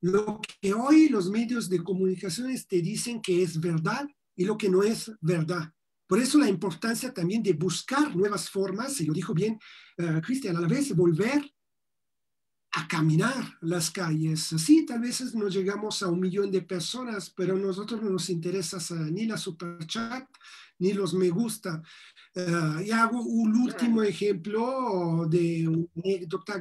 lo que hoy los medios de comunicaciones te dicen que es verdad y lo que no es verdad. Por eso la importancia también de buscar nuevas formas, y lo dijo bien eh, Cristian, a la vez volver a caminar las calles. Sí, tal vez no llegamos a un millón de personas, pero a nosotros no nos interesa eh, ni la super chat ni los me gusta. Eh, y hago un último ejemplo de Dr.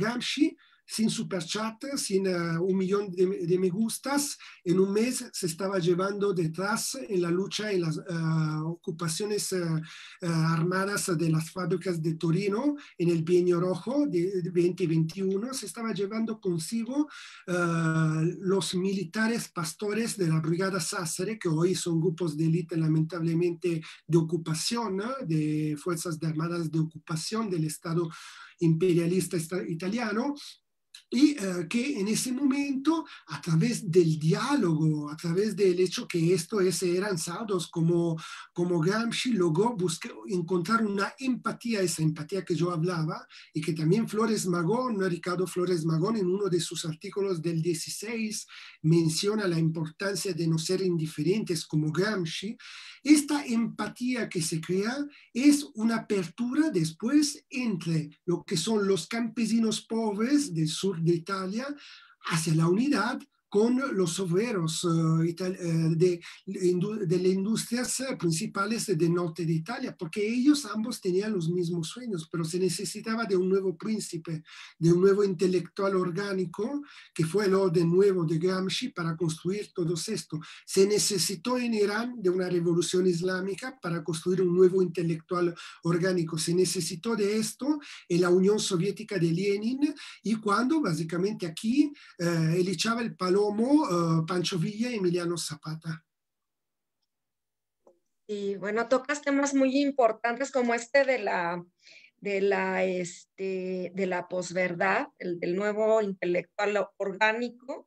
gamshi, sin superchat, sin uh, un millón de, me gustas, en un mes se estaba llevando detrás en la lucha y las uh, ocupaciones uh, armadas de las fábricas de Torino en el Bienio Rojo de, 2021, se estaba llevando consigo los militares pastores de la Brigada Sassere, que hoy son grupos de élite lamentablemente de ocupación, de fuerzas armadas de ocupación del Estado imperialista italiano y eh, que en ese momento, a través del diálogo, a través del hecho que estos eran saudos como, como Gramsci, logró buscar, encontrar una empatía, esa empatía que yo hablaba, y que también Flores Magón, Ricardo Flores Magón, en uno de sus artículos del 16, menciona la importancia de no ser indiferentes como Gramsci, esta empatía que se crea es una apertura después entre lo que son los campesinos pobres del sur de Italia hacia la unidad, con los obreros eh, eh, de, de las industrias eh, principales del norte de Italia, porque ellos ambos tenían los mismos sueños, pero se necesitaba de un nuevo príncipe, de un nuevo intelectual orgánico, que fue el orden nuevo de Gramsci para construir todo esto. Se necesitó en Irán de una revolución islámica para construir un nuevo intelectual orgánico. Se necesitó de esto en la Unión Soviética de Lenin y cuando básicamente aquí él echaba el palo como eh, Pancho Villa y Emiliano Zapata. Y bueno, tocas temas muy importantes como este de la, de la, este, de la posverdad, el del nuevo intelectual orgánico.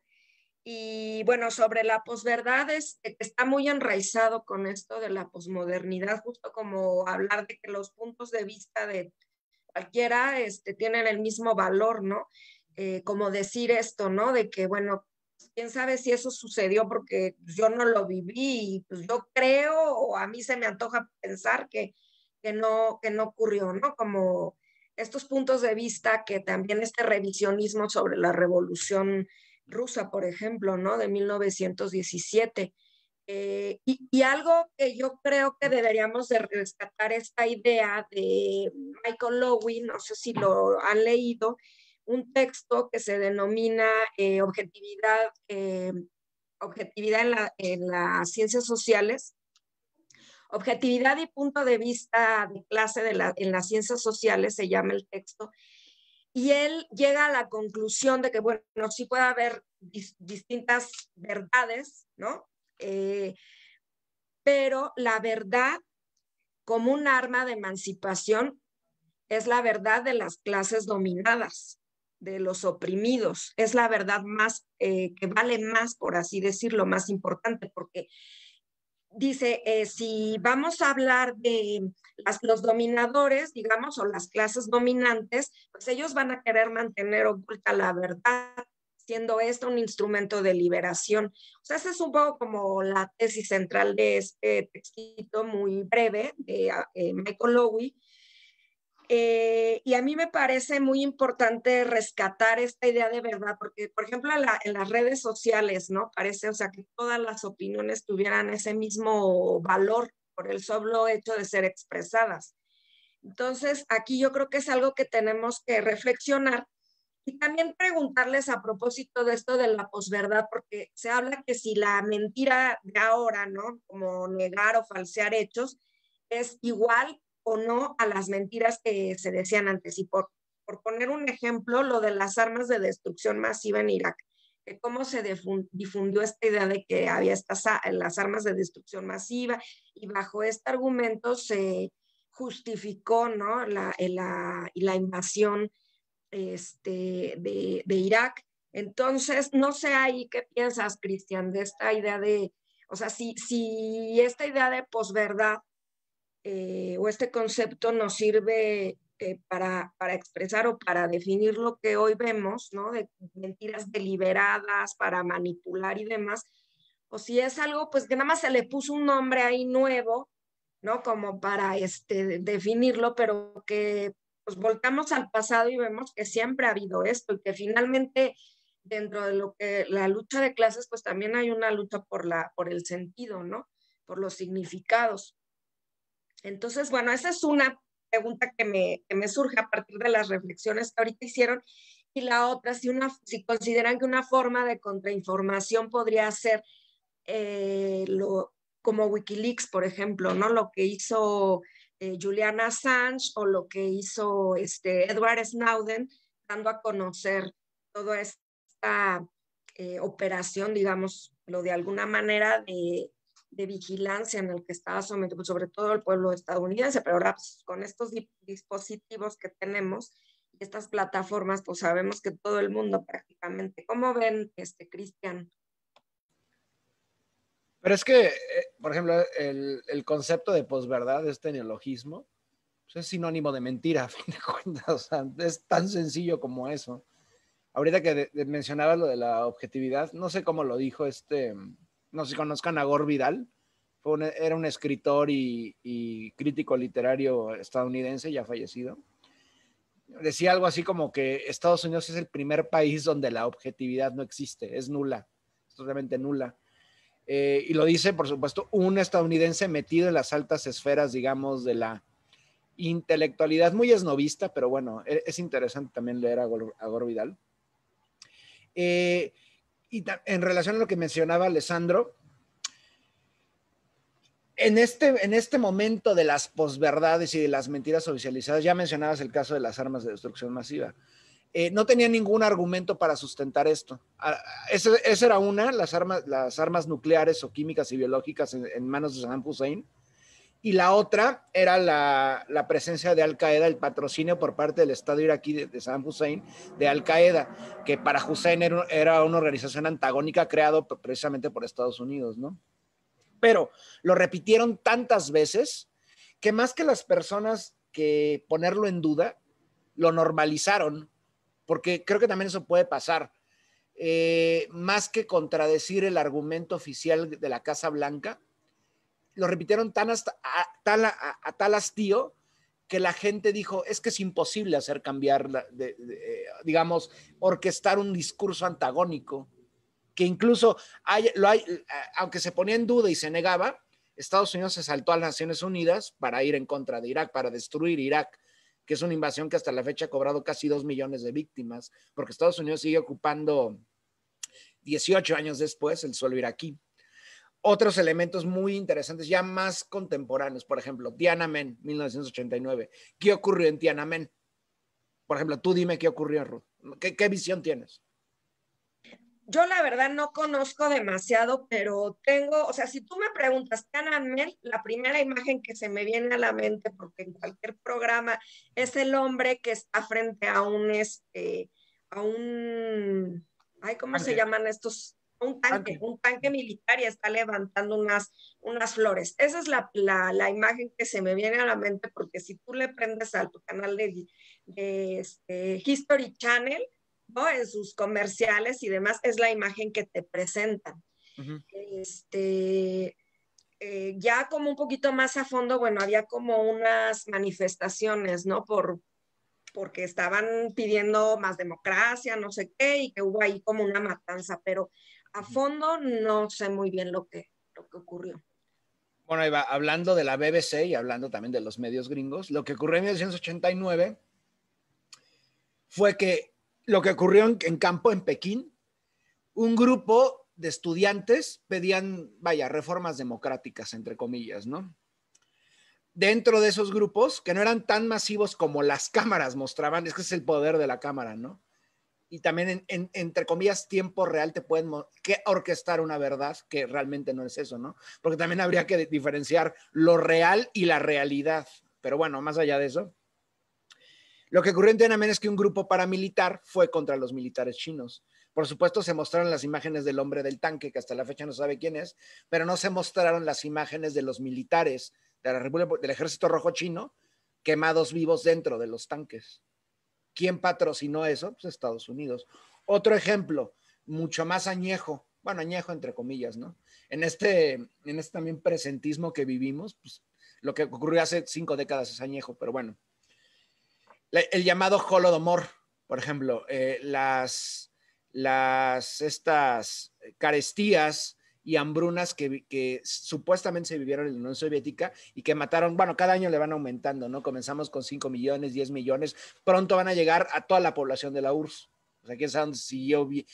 Y bueno, sobre la posverdad es, este, está muy enraizado con esto de la posmodernidad, justo como hablar de que los puntos de vista de cualquiera este, tienen el mismo valor, ¿no? Eh, como decir esto, ¿no? De que, bueno, quién sabe si eso sucedió porque yo no lo viví y pues yo creo o a mí se me antoja pensar que, que, no, que no ocurrió, ¿no? Como estos puntos de vista que también este revisionismo sobre la revolución rusa, por ejemplo, ¿no? De 1917. Eh, y, algo que yo creo que deberíamos de rescatar esta idea de Michael Lowy, no sé si lo han leído, un texto que se denomina eh, objetividad, eh, objetividad en, las ciencias sociales, objetividad y punto de vista de clase en las ciencias sociales, se llama el texto, y él llega a la conclusión de que, bueno, sí puede haber distintas verdades, ¿no? Eh, pero la verdad como un arma de emancipación es la verdad de las clases dominadas de los oprimidos. Es la verdad más, eh, que vale más, por así decirlo, más importante, porque dice, eh, si vamos a hablar de los dominadores, digamos, o las clases dominantes, pues ellos van a querer mantener oculta la verdad, siendo esto un instrumento de liberación. O sea, esa es un poco como la tesis central de este textito muy breve de eh, Michael eh, y a mí me parece muy importante rescatar esta idea de verdad, porque, por ejemplo, en, las redes sociales, ¿no? Parece, o sea, que todas las opiniones tuvieran ese mismo valor por el solo hecho de ser expresadas. Entonces, aquí yo creo que es algo que tenemos que reflexionar y también preguntarles a propósito de esto de la posverdad, porque se habla que si la mentira de ahora, ¿no? Como negar o falsear hechos, es igual o no a las mentiras que se decían antes. Y por, por poner un ejemplo, lo de las armas de destrucción masiva en Irak, que cómo se difundió esta idea de que había estas las armas de destrucción masiva y bajo este argumento se justificó ¿no? la, eh, invasión este, de, Irak. Entonces, no sé ahí qué piensas, Cristian, de esta idea de, o sea, si, si esta idea de posverdad eh, o este concepto nos sirve eh, para, expresar o para definir lo que hoy vemos, ¿no? De mentiras deliberadas para manipular y demás. O si es algo, pues que nada más se le puso un nombre ahí nuevo, ¿no? Como para este, definirlo, pero que pues volcamos al pasado y vemos que siempre ha habido esto y que finalmente dentro de lo que la lucha de clases, pues también hay una lucha por, la, por el sentido, ¿no? Por los significados. Entonces, bueno, esa es una pregunta que me, surge a partir de las reflexiones que ahorita hicieron. Y la otra, si, una, si consideran que una forma de contrainformación podría ser eh, lo, como Wikileaks, por ejemplo, ¿no? Lo que hizo eh, Juliana Julian Assange o lo que hizo este, Edward Snowden, dando a conocer toda esta eh, operación, digamos, lo de alguna manera de de vigilancia en el que está sometido, pues, sobre todo el pueblo estadounidense, pero ahora pues, con estos dispositivos que tenemos y estas plataformas, pues sabemos que todo el mundo prácticamente. ¿Cómo ven, este, Cristian? Pero es que, eh, por ejemplo, el, el concepto de posverdad, este neologismo, pues, es sinónimo de mentira, a fin de cuentas. O sea, es tan sencillo como eso. Ahorita que mencionabas lo de la objetividad, no sé cómo lo dijo este no sé si conozcan a Gor Vidal, era un escritor y, crítico literario estadounidense, ya fallecido. Decía algo así como que Estados Unidos es el primer país donde la objetividad no existe, es nula, es totalmente nula. Eh, y lo dice, por supuesto, un estadounidense metido en las altas esferas, digamos, de la intelectualidad, muy esnovista, pero bueno, e, es, interesante también leer a Gore Vidal. Eh, y en relación a lo que mencionaba Alessandro, en este, en este momento de las posverdades y de las mentiras oficializadas, ya mencionabas el caso de las armas de destrucción masiva. Eh, no tenía ningún argumento para sustentar esto. Ah, esa, era una, las armas, las armas nucleares o químicas y biológicas en manos de Saddam Hussein y la otra era la, presencia de Al Qaeda, el patrocinio por parte del Estado iraquí de, Saddam Hussein de Al Qaeda, que para Hussein era, una organización antagónica creada precisamente por Estados Unidos, ¿no? Pero lo repitieron tantas veces que más que las personas que ponerlo en duda, lo normalizaron, porque creo que también eso puede pasar. Eh, más que contradecir el argumento oficial de la Casa Blanca, lo repitieron tan hasta, a, tal, a, hastío que la gente dijo, es que es imposible hacer cambiar, digamos, orquestar un discurso antagónico, que incluso, hay, lo hay, aunque se ponía en duda y se negaba, Estados Unidos se saltó a las Naciones Unidas para ir en contra de Irak, para destruir Irak, que es una invasión que hasta la fecha ha cobrado casi dos millones de víctimas, porque Estados Unidos sigue ocupando 18 años después el suelo iraquí otros elementos muy interesantes, ya más contemporáneos. Por ejemplo, Tiananmen, 1989. ¿Qué ocurrió en Tiananmen? Por ejemplo, tú dime qué ocurrió, Ruth. ¿Qué, visión tienes? Yo la verdad no conozco demasiado, pero tengo, o sea, si tú me preguntas Tiananmen, la primera imagen que se me viene a la mente, porque en cualquier programa, es el hombre que está frente a un, este, a un, ay, ¿cómo se llaman estos? un tanque, un tanque militar y está levantando unas, unas flores. Esa es la, la, la, imagen que se me viene a la mente porque si tú le prendes al tu canal de, de este, History Channel, ¿no? en sus comerciales y demás, es la imagen que te presentan. este, eh, ya como un poquito más a fondo, bueno, había como unas manifestaciones, ¿no? Por, porque estaban pidiendo más democracia, no sé qué, y que hubo ahí como una matanza, pero a fondo no sé muy bien lo que, lo que ocurrió. Bueno, hablando de la BBC y hablando también de los medios gringos, lo que ocurrió en 1989 fue que lo que ocurrió en campo en Pekín, un grupo de estudiantes pedían, vaya, reformas democráticas, entre comillas, ¿no? Dentro de esos grupos, que no eran tan masivos como las cámaras mostraban, es que es el poder de la cámara, ¿no? y también entre comillas tiempo real te pueden que orquestar una verdad que realmente no es eso, ¿no? Porque también habría que diferenciar lo real y la realidad. Pero bueno, más allá de eso. Lo que ocurrió en Tiananmen es que un grupo paramilitar fue contra los militares chinos. Por supuesto, se mostraron las imágenes del hombre del tanque, que hasta la fecha no sabe quién es, pero no se mostraron las imágenes de los militares de la del Ejército Rojo Chino quemados vivos dentro de los tanques. ¿Quién patrocinó eso? Pues Estados Unidos. Otro ejemplo, mucho más añejo, bueno, añejo entre comillas, ¿no? En este, en este también presentismo que vivimos, pues, lo que ocurrió hace cinco décadas es añejo, pero bueno. el llamado holodomor, por ejemplo, eh, las, las, estas carestías y hambrunas que, supuestamente se vivieron en la Unión Soviética y que mataron, bueno, cada año le van aumentando, ¿no? Comenzamos con 5 millones, 10 millones, pronto van a llegar a toda la población de la URSS. O sea, quién sabe si eh,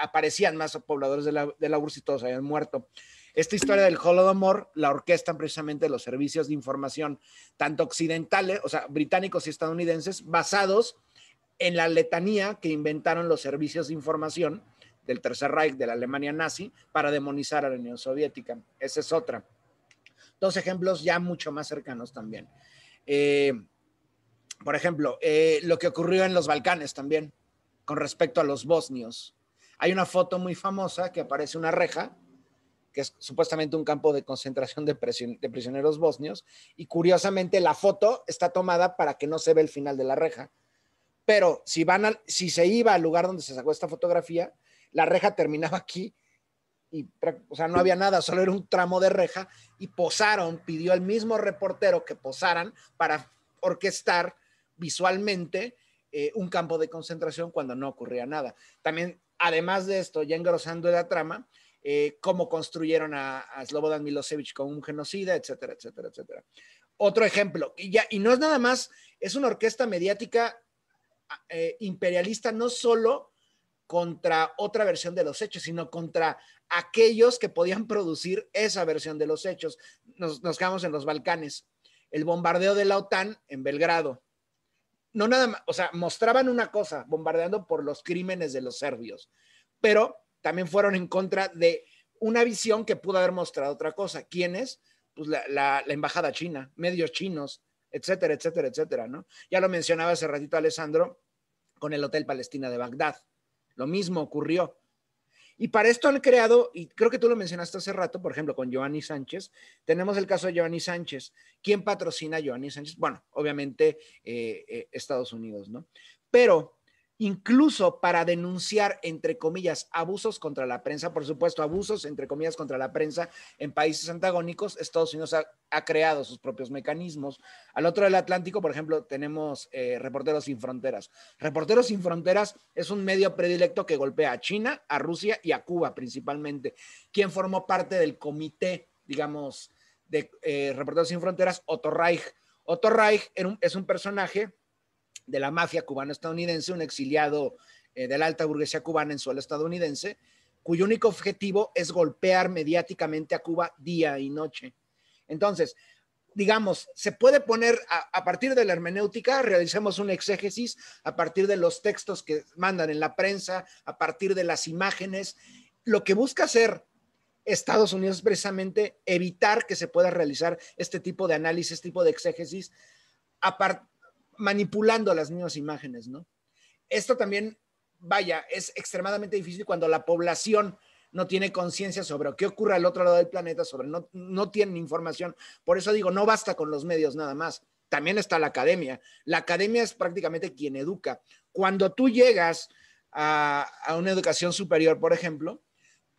aparecían más pobladores de la, de la URSS y todos habían muerto. Esta historia del Holodomor la orquestan precisamente los servicios de información, tanto occidentales, o sea, británicos y estadounidenses, basados en la letanía que inventaron los servicios de información del Tercer Reich, de la Alemania nazi, para demonizar a la Unión Soviética. Esa es otra. Dos ejemplos ya mucho más cercanos también. Eh, por ejemplo, eh, lo que ocurrió en los Balcanes también, con respecto a los bosnios. Hay una foto muy famosa que aparece una reja, que es supuestamente un campo de concentración de, prisioneros bosnios, y curiosamente la foto está tomada para que no se ve el final de la reja. Pero si, van si se iba al lugar donde se sacó esta fotografía, la reja terminaba aquí y, o sea, no había nada, solo era un tramo de reja y posaron, pidió al mismo reportero que posaran para orquestar visualmente eh, un campo de concentración cuando no ocurría nada. También, además de esto, ya engrosando la trama, eh, cómo construyeron a, Slobodan Milosevic con un genocida, etcétera, etcétera, etcétera. Otro ejemplo, y, ya, y no es nada más, es una orquesta mediática eh, imperialista no solo contra otra versión de los hechos, sino contra aquellos que podían producir esa versión de los hechos. Nos, quedamos en los Balcanes. El bombardeo de la OTAN en Belgrado. No nada más, o sea, mostraban una cosa, bombardeando por los crímenes de los serbios, pero también fueron en contra de una visión que pudo haber mostrado otra cosa. ¿Quiénes? Pues la, embajada china, medios chinos, etcétera, etcétera, etcétera, ¿no? Ya lo mencionaba hace ratito Alessandro con el Hotel Palestina de Bagdad. Lo mismo ocurrió. Y para esto han creado, y creo que tú lo mencionaste hace rato, por ejemplo, con Giovanni Sánchez, tenemos el caso de Giovanni Sánchez. ¿Quién patrocina a Giovanni Sánchez? Bueno, obviamente eh, eh, Estados Unidos, ¿no? Pero incluso para denunciar, entre comillas, abusos contra la prensa, por supuesto, abusos, entre comillas, contra la prensa en países antagónicos, Estados Unidos ha, creado sus propios mecanismos. Al otro del Atlántico, por ejemplo, tenemos eh, Reporteros sin Fronteras. Reporteros sin Fronteras es un medio predilecto que golpea a China, a Rusia y a Cuba principalmente, quien formó parte del comité, digamos, de eh, Reporteros sin Fronteras, Otto Reich. Otto Reich es un personaje de la mafia cubana-estadounidense, un exiliado eh, de la alta burguesía cubana en suelo estadounidense, cuyo único objetivo es golpear mediáticamente a Cuba día y noche. Entonces, digamos, se puede poner a, partir de la hermenéutica, realicemos un exégesis a partir de los textos que mandan en la prensa, a partir de las imágenes. Lo que busca hacer Estados Unidos es precisamente evitar que se pueda realizar este tipo de análisis, este tipo de exégesis, a, partir manipulando las mismas imágenes, ¿no? Esto también, vaya, es extremadamente difícil cuando la población no tiene conciencia sobre qué ocurre al otro lado del planeta, sobre no, no tienen información. Por eso digo, no basta con los medios nada más. También está la academia. La academia es prácticamente quien educa. Cuando tú llegas a, a una educación superior, por ejemplo,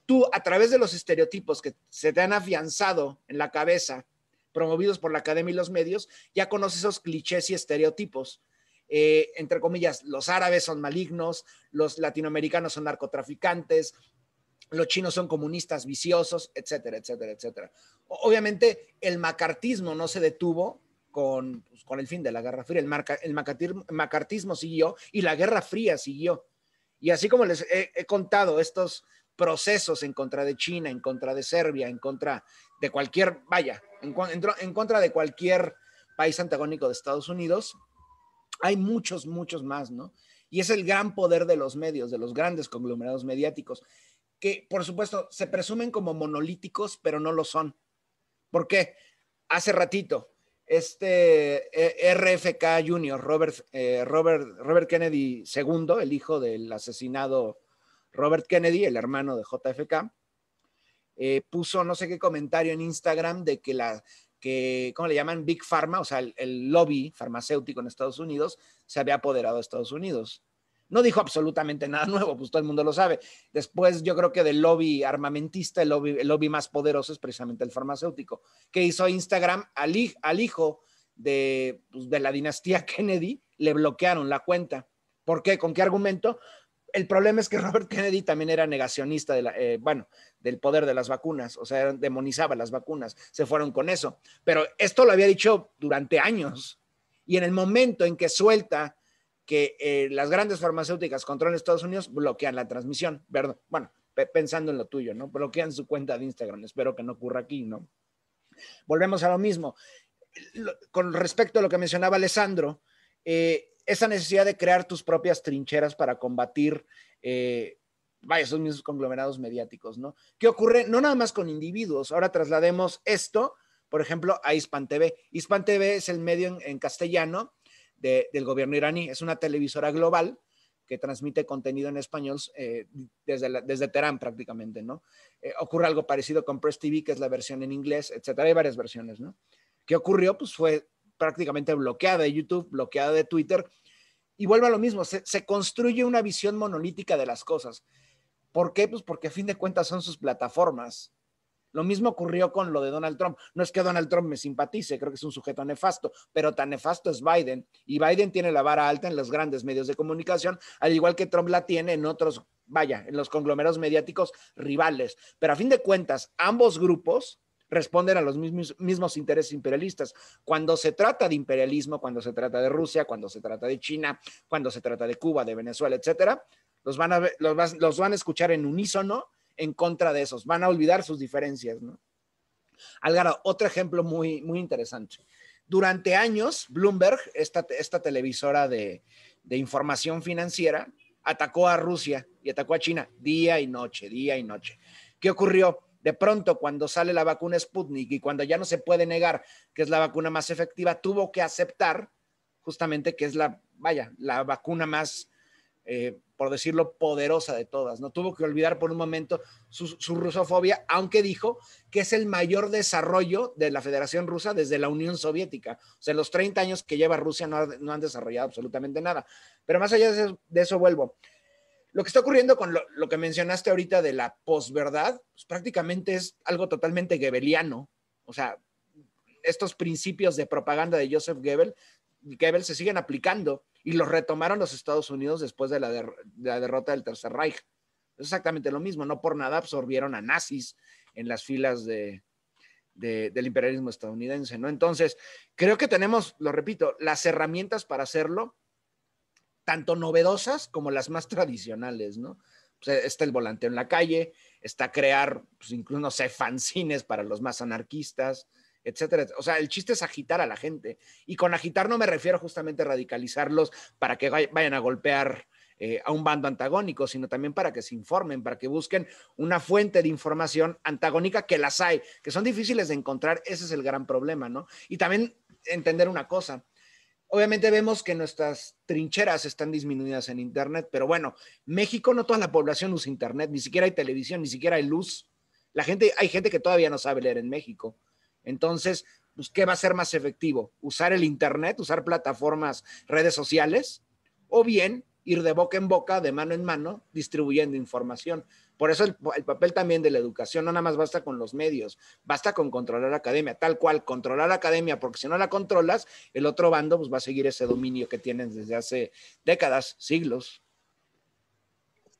tú a través de los estereotipos que se te han afianzado en la cabeza promovidos por la academia y los medios, ya conoce esos clichés y estereotipos. Eh, entre comillas, los árabes son malignos, los latinoamericanos son narcotraficantes, los chinos son comunistas viciosos, etcétera, etcétera, etcétera. Obviamente, el macartismo no se detuvo con, pues, con el fin de la Guerra Fría, el, macartismo, siguió y la Guerra Fría siguió. Y así como les he contado estos procesos en contra de China, en contra de Serbia, en contra de cualquier, vaya, en, contra de cualquier país antagónico de Estados Unidos. Hay muchos, muchos más, ¿no? Y es el gran poder de los medios, de los grandes conglomerados mediáticos, que por supuesto se presumen como monolíticos, pero no lo son. ¿Por qué? Hace ratito, este eh, RFK Jr., Robert, eh, Robert, Robert Kennedy II, el hijo del asesinado Robert Kennedy, el hermano de JFK, eh, puso no sé qué comentario en Instagram de que la, que, ¿cómo le llaman? Big Pharma, o sea, el, lobby farmacéutico en Estados Unidos, se había apoderado de Estados Unidos. No dijo absolutamente nada nuevo, pues todo el mundo lo sabe. Después yo creo que del lobby armamentista, el lobby, más poderoso es precisamente el farmacéutico, que hizo Instagram al, hijo de, pues, de la dinastía Kennedy, le bloquearon la cuenta. ¿Por qué? ¿Con qué argumento? el problema es que Robert Kennedy también era negacionista de la, eh, del poder de las vacunas, o sea, demonizaba las vacunas, se fueron con eso. Pero esto lo había dicho durante años. Y en el momento en que suelta que eh, las grandes farmacéuticas controlan Estados Unidos, bloquean la transmisión, Bueno, pensando en lo tuyo, ¿no? Bloquean su cuenta de Instagram, espero que no ocurra aquí, ¿no? Volvemos a lo mismo. Con respecto a lo que mencionaba Alessandro, eh, esa necesidad de crear tus propias trincheras para combatir, eh, vaya, esos mismos conglomerados mediáticos, ¿no? ¿Qué ocurre? No nada más con individuos. Ahora traslademos esto, por ejemplo, a Hispan TV. Hispan TV es el medio en, castellano del gobierno iraní. Es una televisora global que transmite contenido en español eh, desde, la, desde prácticamente, ¿no? Eh, ocurre algo parecido con Press TV, que es la versión en inglés, etcétera. Hay varias versiones, ¿no? ¿Qué ocurrió? Pues fue prácticamente bloqueada de YouTube, bloqueada de Twitter. Y vuelve a lo mismo, se, se construye una visión monolítica de las cosas. ¿Por qué? Pues porque a fin de cuentas son sus plataformas. Lo mismo ocurrió con lo de Donald Trump. No es que Donald Trump me simpatice, creo que es un sujeto nefasto, pero tan nefasto es Biden. Y Biden tiene la vara alta en los grandes medios de comunicación, al igual que Trump la tiene en otros, vaya, en los conglomerados mediáticos rivales. Pero a fin de cuentas, ambos grupos responden a los mismos, mismos intereses imperialistas. Cuando se trata de imperialismo, cuando se trata de Rusia, cuando se trata de China, cuando se trata de Cuba, de Venezuela, etcétera, los van a, los, los van a escuchar en unísono en contra de esos, van a olvidar sus diferencias, ¿no? otro ejemplo muy, muy interesante. Durante años, Bloomberg, esta, esta televisora de, de, información financiera, atacó a Rusia y atacó a China día y noche, día y noche. ¿Qué ocurrió? De pronto, cuando sale la vacuna Sputnik y cuando ya no se puede negar que es la vacuna más efectiva, tuvo que aceptar justamente que es la, vaya, la vacuna más, eh, por decirlo, poderosa de todas. No tuvo que olvidar por un momento su, rusofobia, aunque dijo que es el mayor desarrollo de la Federación Rusa desde la Unión Soviética. O sea, los 30 años que lleva Rusia no, han desarrollado absolutamente nada. Pero más allá de eso vuelvo lo que está ocurriendo con lo, que mencionaste ahorita de la posverdad, pues prácticamente es algo totalmente gebeliano. O sea, estos principios de propaganda de Joseph Goebbels, Goebbels se siguen aplicando y los retomaron los Estados Unidos después de la, derrota del Tercer Reich. Es exactamente lo mismo, no por nada absorbieron a nazis en las filas del imperialismo estadounidense, ¿no? Entonces, creo que tenemos, lo repito, las herramientas para hacerlo, tanto novedosas como las más tradicionales, ¿no? está el volanteo en la calle, está crear, pues, incluso, no sé, fanzines para los más anarquistas, etcétera. O sea, el chiste es agitar a la gente. Y con agitar no me refiero justamente a radicalizarlos para que vayan a golpear eh, a un bando antagónico, sino también para que se informen, para que busquen una fuente de información antagónica que las hay, que son difíciles de encontrar. Ese es el gran problema, ¿no? Y también entender una cosa. Obviamente vemos que nuestras trincheras están disminuidas en Internet, pero bueno, México no toda la población usa Internet, ni siquiera hay televisión, ni siquiera hay luz. La gente, hay gente que todavía no sabe leer en México. Entonces, pues, ¿qué va a ser más efectivo? ¿Usar el Internet, usar plataformas, redes sociales? O bien ir de boca en boca, de mano en mano, distribuyendo información. Por eso el, papel también de la educación no nada más basta con los medios, basta con controlar la academia, tal cual, controlar la academia, porque si no la controlas, el otro bando pues, va a seguir ese dominio que tienen desde hace décadas, siglos.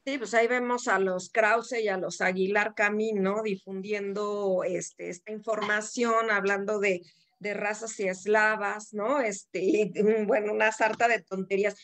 Sí, pues ahí vemos a los Krause y a los Aguilar Camino difundiendo este, esta información, hablando de, razas y eslavas, ¿no? Este, mm, bueno, una sarta de tonterías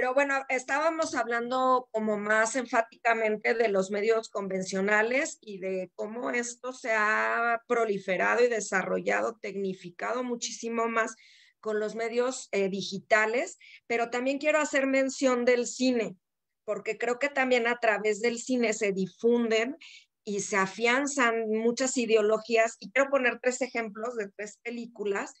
pero bueno, estábamos hablando como más enfáticamente de los medios convencionales y de cómo esto se ha proliferado y desarrollado, tecnificado muchísimo más con los medios eh, digitales, pero también quiero hacer mención del cine, porque creo que también a través del cine se difunden y se afianzan muchas ideologías. Y quiero poner tres ejemplos de tres películas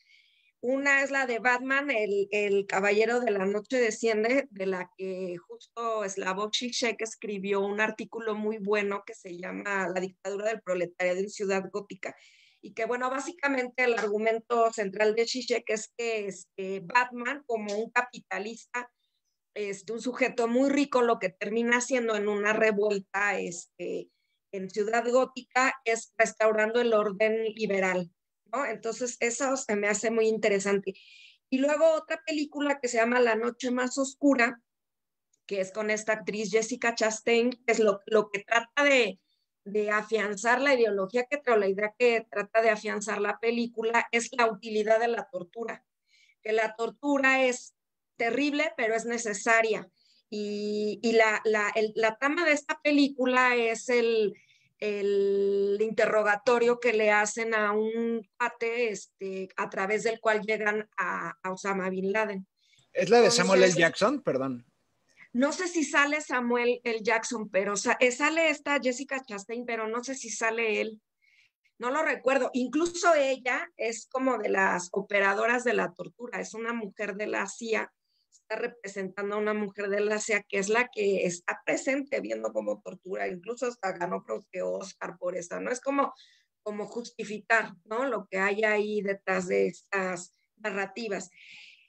una es la de Batman, el, Caballero de la Noche Desciende, de la que justo Slavoj Žižek escribió un artículo muy bueno que se llama La dictadura del proletariado en Ciudad Gótica. Y que, bueno, básicamente el argumento central de Žižek es que este, Batman, como un capitalista, este, un sujeto muy rico, lo que termina haciendo en una revuelta este, en Ciudad Gótica es restaurando el orden liberal, entonces, eso se me hace muy interesante. Y luego otra película que se llama La Noche Más Oscura, que es con esta actriz Jessica Chastain, que es lo, que trata de, afianzar la ideología que la idea que trata de afianzar la película es la utilidad de la tortura, que la tortura es terrible, pero es necesaria. Y, la, la, la, trama de esta película es el, el interrogatorio que le hacen a un pate este, a través del cual llegan a, Osama Bin Laden. ¿Es la de Samuel L. Jackson? Perdón. No sé si sale Samuel L. Jackson, pero eh, sale esta Jessica Chastain, pero no sé si sale él. No lo recuerdo. Incluso ella es como de las operadoras de la tortura, es una mujer de la CIA está representando a una mujer de la Asia que es la que está presente viendo como tortura, incluso hasta ganó creo que Oscar por eso. ¿no? Es como, como justificar, ¿no? Lo que hay ahí detrás de estas narrativas.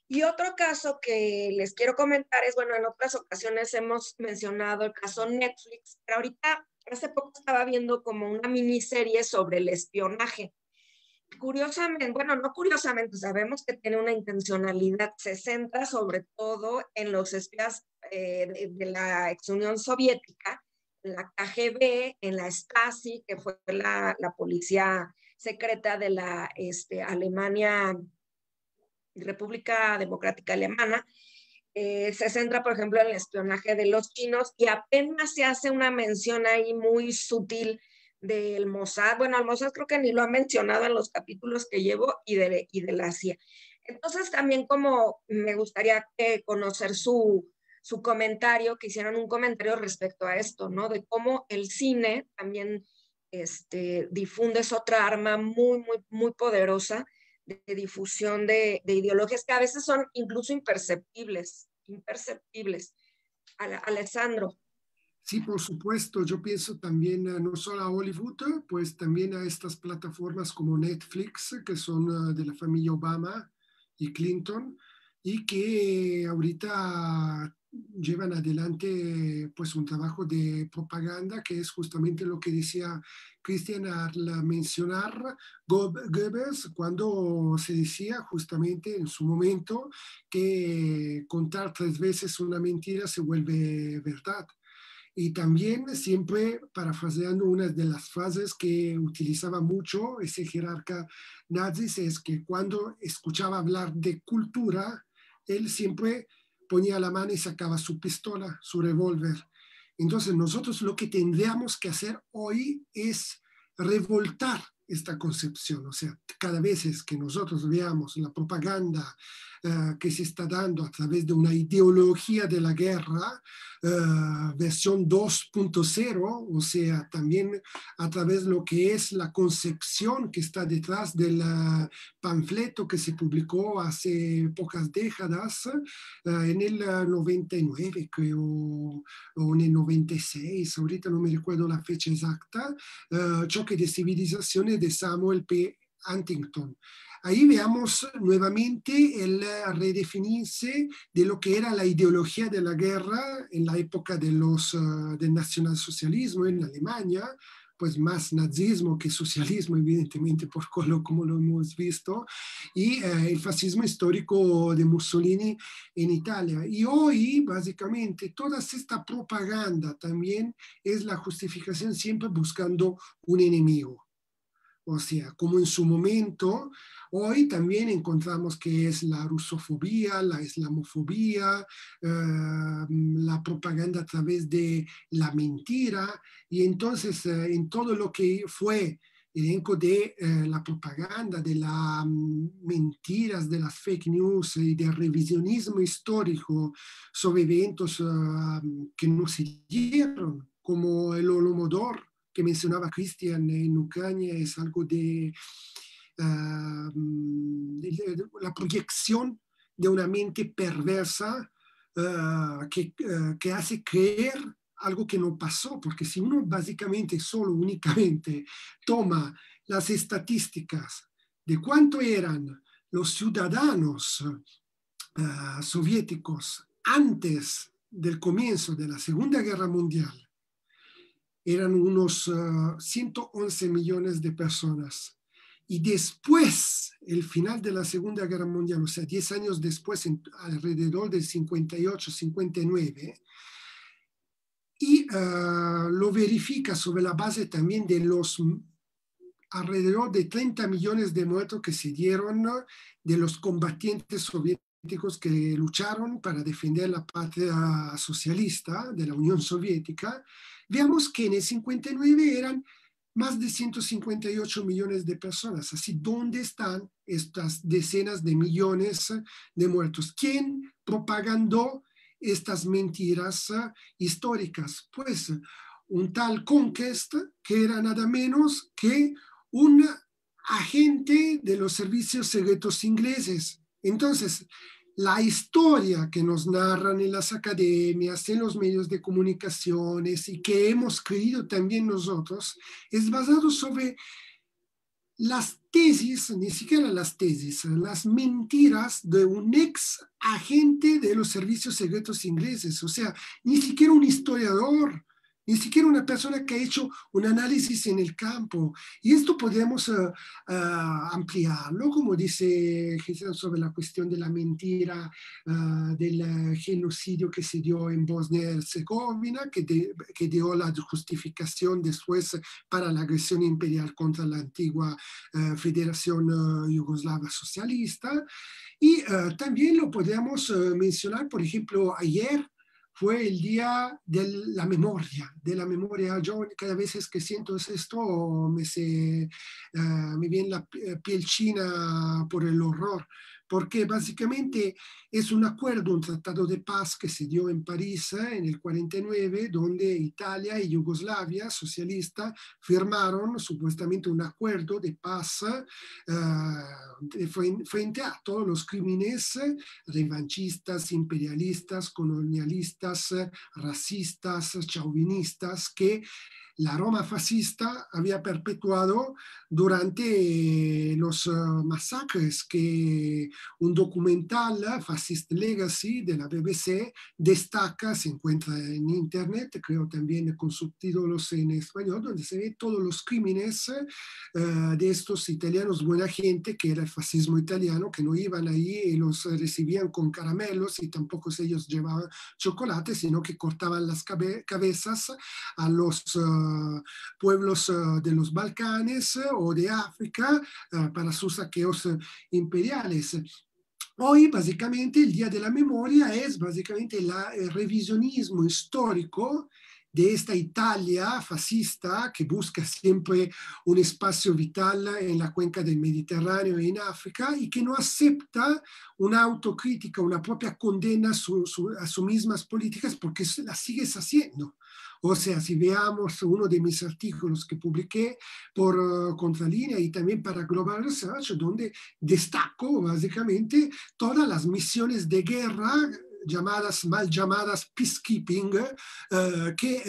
Y otro caso que les quiero comentar es, bueno, en otras ocasiones hemos mencionado el caso Netflix, pero ahorita hace poco estaba viendo como una miniserie sobre el espionaje curiosamente, bueno, no curiosamente, sabemos que tiene una intencionalidad, se centra sobre todo en los espías eh, de, la ex Unión Soviética, la KGB, en la Stasi, que fue la, policía secreta de la este, Alemania, República Democrática Alemana. Eh, se centra, por ejemplo, en el espionaje de los chinos y apenas se hace una mención ahí muy sutil del Mossad, bueno, al Mossad creo que ni lo ha mencionado en los capítulos que llevo, y de, y la CIA. Entonces también como me gustaría eh, conocer su, comentario, que hicieron un comentario respecto a esto, ¿no? De cómo el cine también este, difunde es otra arma muy, muy, muy poderosa de, difusión de, ideologías que a veces son incluso imperceptibles, imperceptibles. Alessandro. Sí, por supuesto, yo pienso también no solo a Hollywood, pues también a estas plataformas como Netflix, que son ah, de la familia Obama y Clinton, y que ahorita llevan adelante pues un trabajo de propaganda que es justamente lo que decía Christian al mencionar Goebbels cuando se decía justamente en su momento que contar tres veces una mentira se vuelve verdad. Y también eh, siempre parafraseando una de las frases que utilizaba mucho ese jerarca nazi, es que cuando escuchaba hablar de cultura, él siempre ponía la mano y sacaba su pistola, su revólver. Entonces nosotros lo que tendríamos que hacer hoy es revoltar esta concepción. O sea, cada vez es que nosotros veamos la propaganda eh, que se está dando a través de una ideología de la guerra, eh, versión 2.0, o sea, también a través de lo que es la concepción que está detrás del eh, panfleto que se publicó hace pocas décadas, en el 99, creo, o en el 96, ahorita no me recuerdo la fecha exacta, choque de civilizaciones de Samuel P. Huntington. Ahí veamos nuevamente el eh, redefinirse de lo que era la ideología de la guerra en la época de los, eh, del nacionalsocialismo en Alemania, pues más nazismo que socialismo, evidentemente, por como lo hemos visto, y eh, el fascismo histórico de Mussolini en Italia. Y hoy, básicamente, toda esta propaganda también es la justificación siempre buscando un enemigo. O sea, como en su momento, hoy también encontramos que es la rusofobia, la islamofobia, eh, la propaganda a través de la mentira, y entonces eh, en todo lo que fue elenco de eh, la propaganda, de las mm, mentiras, de las fake news y del revisionismo histórico sobre eventos que no se dieron, como el Olomodor, que mencionaba Cristian en Ucrania es algo de ah, la proyección de una mente perversa ah, que, ah, que, hace creer algo que no pasó, porque si uno básicamente solo, únicamente toma las estadísticas de cuánto eran los ciudadanos soviéticos antes del comienzo de la Segunda Guerra Mundial eran unos 111 ah, millones de personas. Y después, el final de la Segunda Guerra Mundial, o sea, 10 años después, alrededor del 58, 59, y ah, lo verifica sobre la base también de los alrededor de 30 millones de muertos que se dieron de los combatientes soviéticos que lucharon para defender la patria socialista de la Unión Soviética Veamos que en el 59 eran más de 158 millones de personas. Así, ¿dónde están estas decenas de millones de muertos? ¿Quién propagandó estas mentiras históricas? Pues un tal Conquest, que era nada menos que un agente de los servicios secretos ingleses. Entonces, la historia que nos narran en las academias, en los medios de comunicaciones y que hemos creído también nosotros, es basado sobre las tesis, ni siquiera las tesis, las mentiras de un ex agente de los servicios secretos ingleses. O sea, ni siquiera un historiador ni siquiera una persona que ha hecho un análisis en el campo. Y esto podemos eh, eh, ampliarlo, como dice Gisela, sobre la cuestión de la mentira, eh, del genocidio que se dio en Bosnia-Herzegovina, que, que dio la justificación después para la agresión imperial contra la antigua Federación Yugoslava Socialista. Y también lo podemos mencionar, por ejemplo, ayer fue el día de la memoria, de la memoria. Yo cada vez que siento esto me, se, ah, me viene la eh, piel china por el horror, porque básicamente es un acuerdo, un tratado de paz que se dio en París ¿eh? en el 49, donde Italia y Yugoslavia socialista firmaron supuestamente un acuerdo de paz eh, frente a todos los crímenes revanchistas, imperialistas, colonialistas, racistas, chauvinistas que la Roma fascista había perpetuado durante eh, los eh, masacres que un documental, eh, Fascist Legacy, de la BBC, destaca, se encuentra en Internet, creo también con subtítulos en español, donde se ve todos los crímenes de estos italianos buena gente, que era el fascismo italiano, que no iban ahí y los recibían con caramelos y tampoco ellos llevaban chocolate, sino que cortaban las cabezas a los... Uh, pueblos uh, de los Balcanes uh, o de África para sus saqueos imperiales. Hoy, básicamente, el Día de la Memoria es básicamente el revisionismo histórico de esta Italia fascista que busca siempre un espacio vital en la cuenca del Mediterráneo y en África y que no acepta una autocrítica, una propia condena a sus mismas políticas porque las sigues haciendo. O sea, si veamos uno de mis artículos que publiqué por eh, Contralínea y también para Global Research, donde destaco básicamente todas las misiones de guerra llamadas, mal llamadas peacekeeping, eh, eh, que,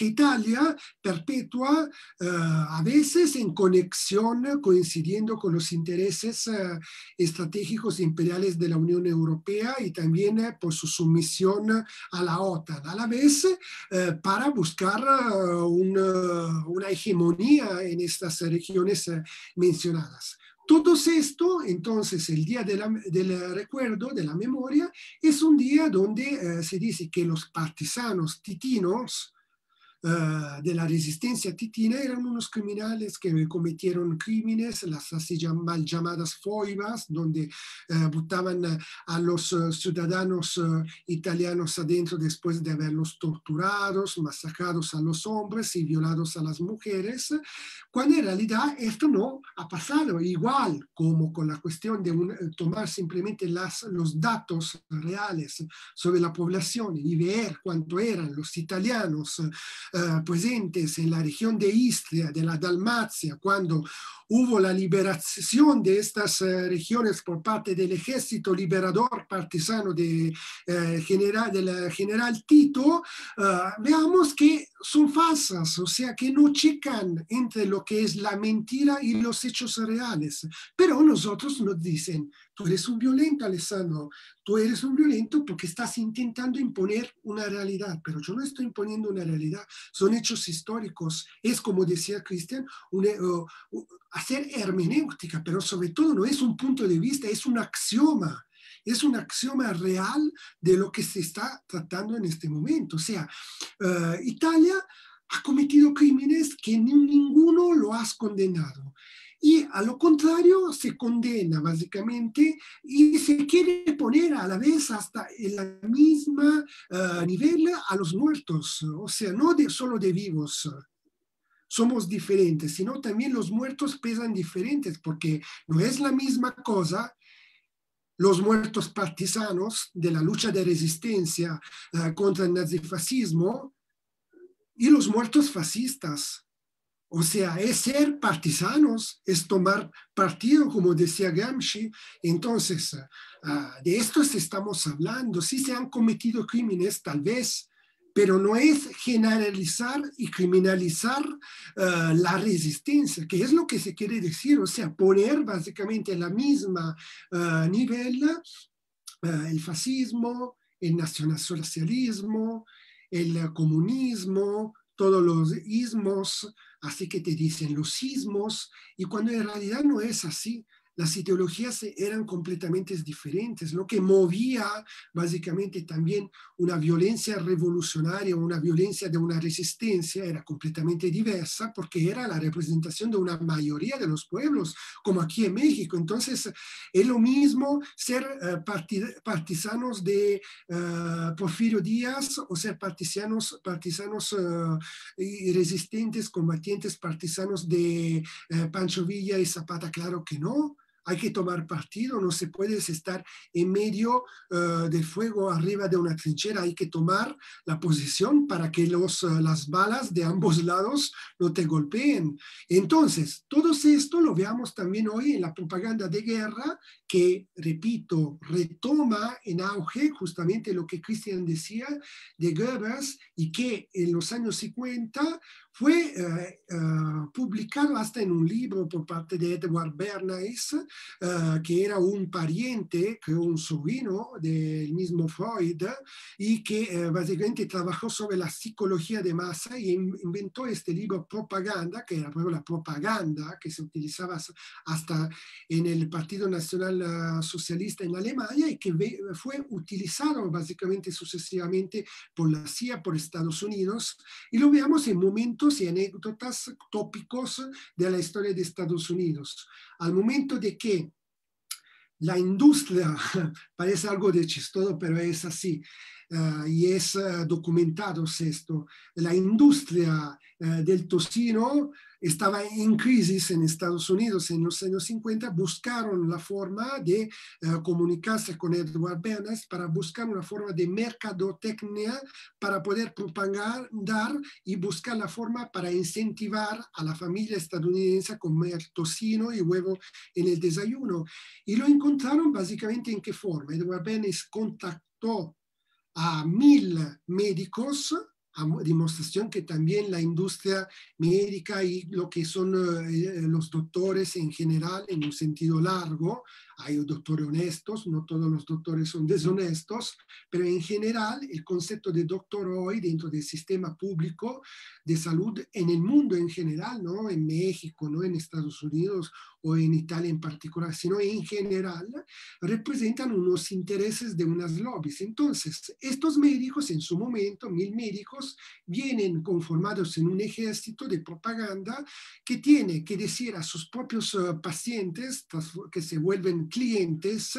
Italia perpetúa eh, a veces en conexión, coincidiendo con los intereses estratégicos imperiales de la Unión Europea y también por su sumisión a la OTAN, a la vez para buscar una hegemonía en estas regiones mencionadas. Todo esto, entonces, el día del eh, recuerdo, de la memoria, es un día donde eh, se dice que los partisanos titinos, Ah, de la resistencia titina eran unos criminales que cometieron crímenes, las así mal llamadas foibas, donde eh, botaban a los eh, ciudadanos eh, italianos adentro después de haberlos torturados, masacrados a los hombres y violados a las mujeres, cuando en realidad esto no ha pasado, igual como con la cuestión de tomar simplemente los datos reales sobre la población y ver cuánto eran los italianos eh, presentes en la región de Istria, de la Dalmacia, cuando hubo la liberación de estas eh, regiones por parte del ejército liberador partisano de, eh, general, del general Tito, veamos que son falsas, o sea que no checan entre lo que es la mentira y los hechos reales. Pero nosotros nos dicen, Tú eres un violento, Alessandro. Tú eres un violento porque estás intentando imponer una realidad, pero yo no estoy imponiendo una realidad. Son hechos históricos. Es como decía Cristian, eh, hacer hermenéutica, pero sobre todo no es un punto de vista, es un axioma es un axioma real de lo que se está tratando en este momento. O sea, eh, Italia ha cometido crímenes que ni, ninguno lo has condenado y a lo contrario se condena básicamente y se quiere poner a la vez hasta el mismo eh, nivel a los muertos, o sea, no de, solo de vivos somos diferentes, sino también los muertos pesan diferentes, porque no es la misma cosa los muertos partisanos de la lucha de resistencia eh, contra el nazifascismo y los muertos fascistas o sea, es ser partisanos, es tomar partido, como decía Gramsci. Entonces, ah, de esto estamos hablando. Sí se han cometido crímenes, tal vez, pero no es generalizar y criminalizar ah, la resistencia, que es lo que se quiere decir. O sea, poner básicamente a la misma ah, nivel el fascismo, el nacionalsocialismo, el comunismo, todos los ismos, así que te dicen los sismos, y cuando en realidad no es así, las ideologías eran completamente diferentes, lo que movía básicamente también una violencia revolucionaria, una violencia de una resistencia, era completamente diversa porque era la representación de una mayoría de los pueblos, como aquí en México. Entonces, es lo mismo ser eh, partisanos de eh, Porfirio Díaz o ser partisanos, partisanos eh, resistentes, combatientes, partisanos de Pancho Villa y Zapata, claro que no hay que tomar partido, no se puede estar en medio eh, del fuego arriba de una trinchera, hay que tomar la posición para que los, eh, las balas de ambos lados no te golpeen. Entonces, todo esto lo veamos también hoy en la propaganda de guerra que, repito, retoma en auge justamente lo que Christian decía de Goebbels y que en los años 50 fue eh, eh, publicado hasta en un libro por parte de Edward Bernays, que eh, era un pariente, que un sobrino del mismo Freud, y que básicamente trabajó sobre la psicología de masa y e inventó este libro Propaganda, que era la propaganda que se utilizaba hasta en el Partido Nacional Socialista en Alemania y que fue utilizado básicamente sucesivamente por la CIA, por Estados Unidos, y lo veamos en momentos y anécdotas tópicos de la historia de Estados Unidos. Al momento de que la industria, parece algo de chistoso, pero es así, ah, y es ah, documentado esto, la industria ah, del tocino estaba en crisis en Estados Unidos en los años 50, buscaron la forma de eh, comunicarse con Edward Bernays para buscar una forma de mercadotecnia para poder propagar dar y buscar la forma para incentivar a la familia estadounidense a comer tocino y huevo en el desayuno. Y lo encontraron básicamente en qué forma. Edward Bernays contactó a mil médicos demostración que también la industria médica y lo que son eh, eh, los doctores en general, en un sentido largo, hay doctores honestos, no todos los doctores son deshonestos, pero en general el concepto de doctor hoy dentro del sistema público de salud en el mundo en general, no en México, no en Estados Unidos o en Italia en particular, sino en general, representan unos intereses de unas lobbies. Entonces, estos médicos en su momento, mil médicos, vienen conformados en un ejército de propaganda que tiene que decir a sus propios eh, pacientes que se vuelven clientes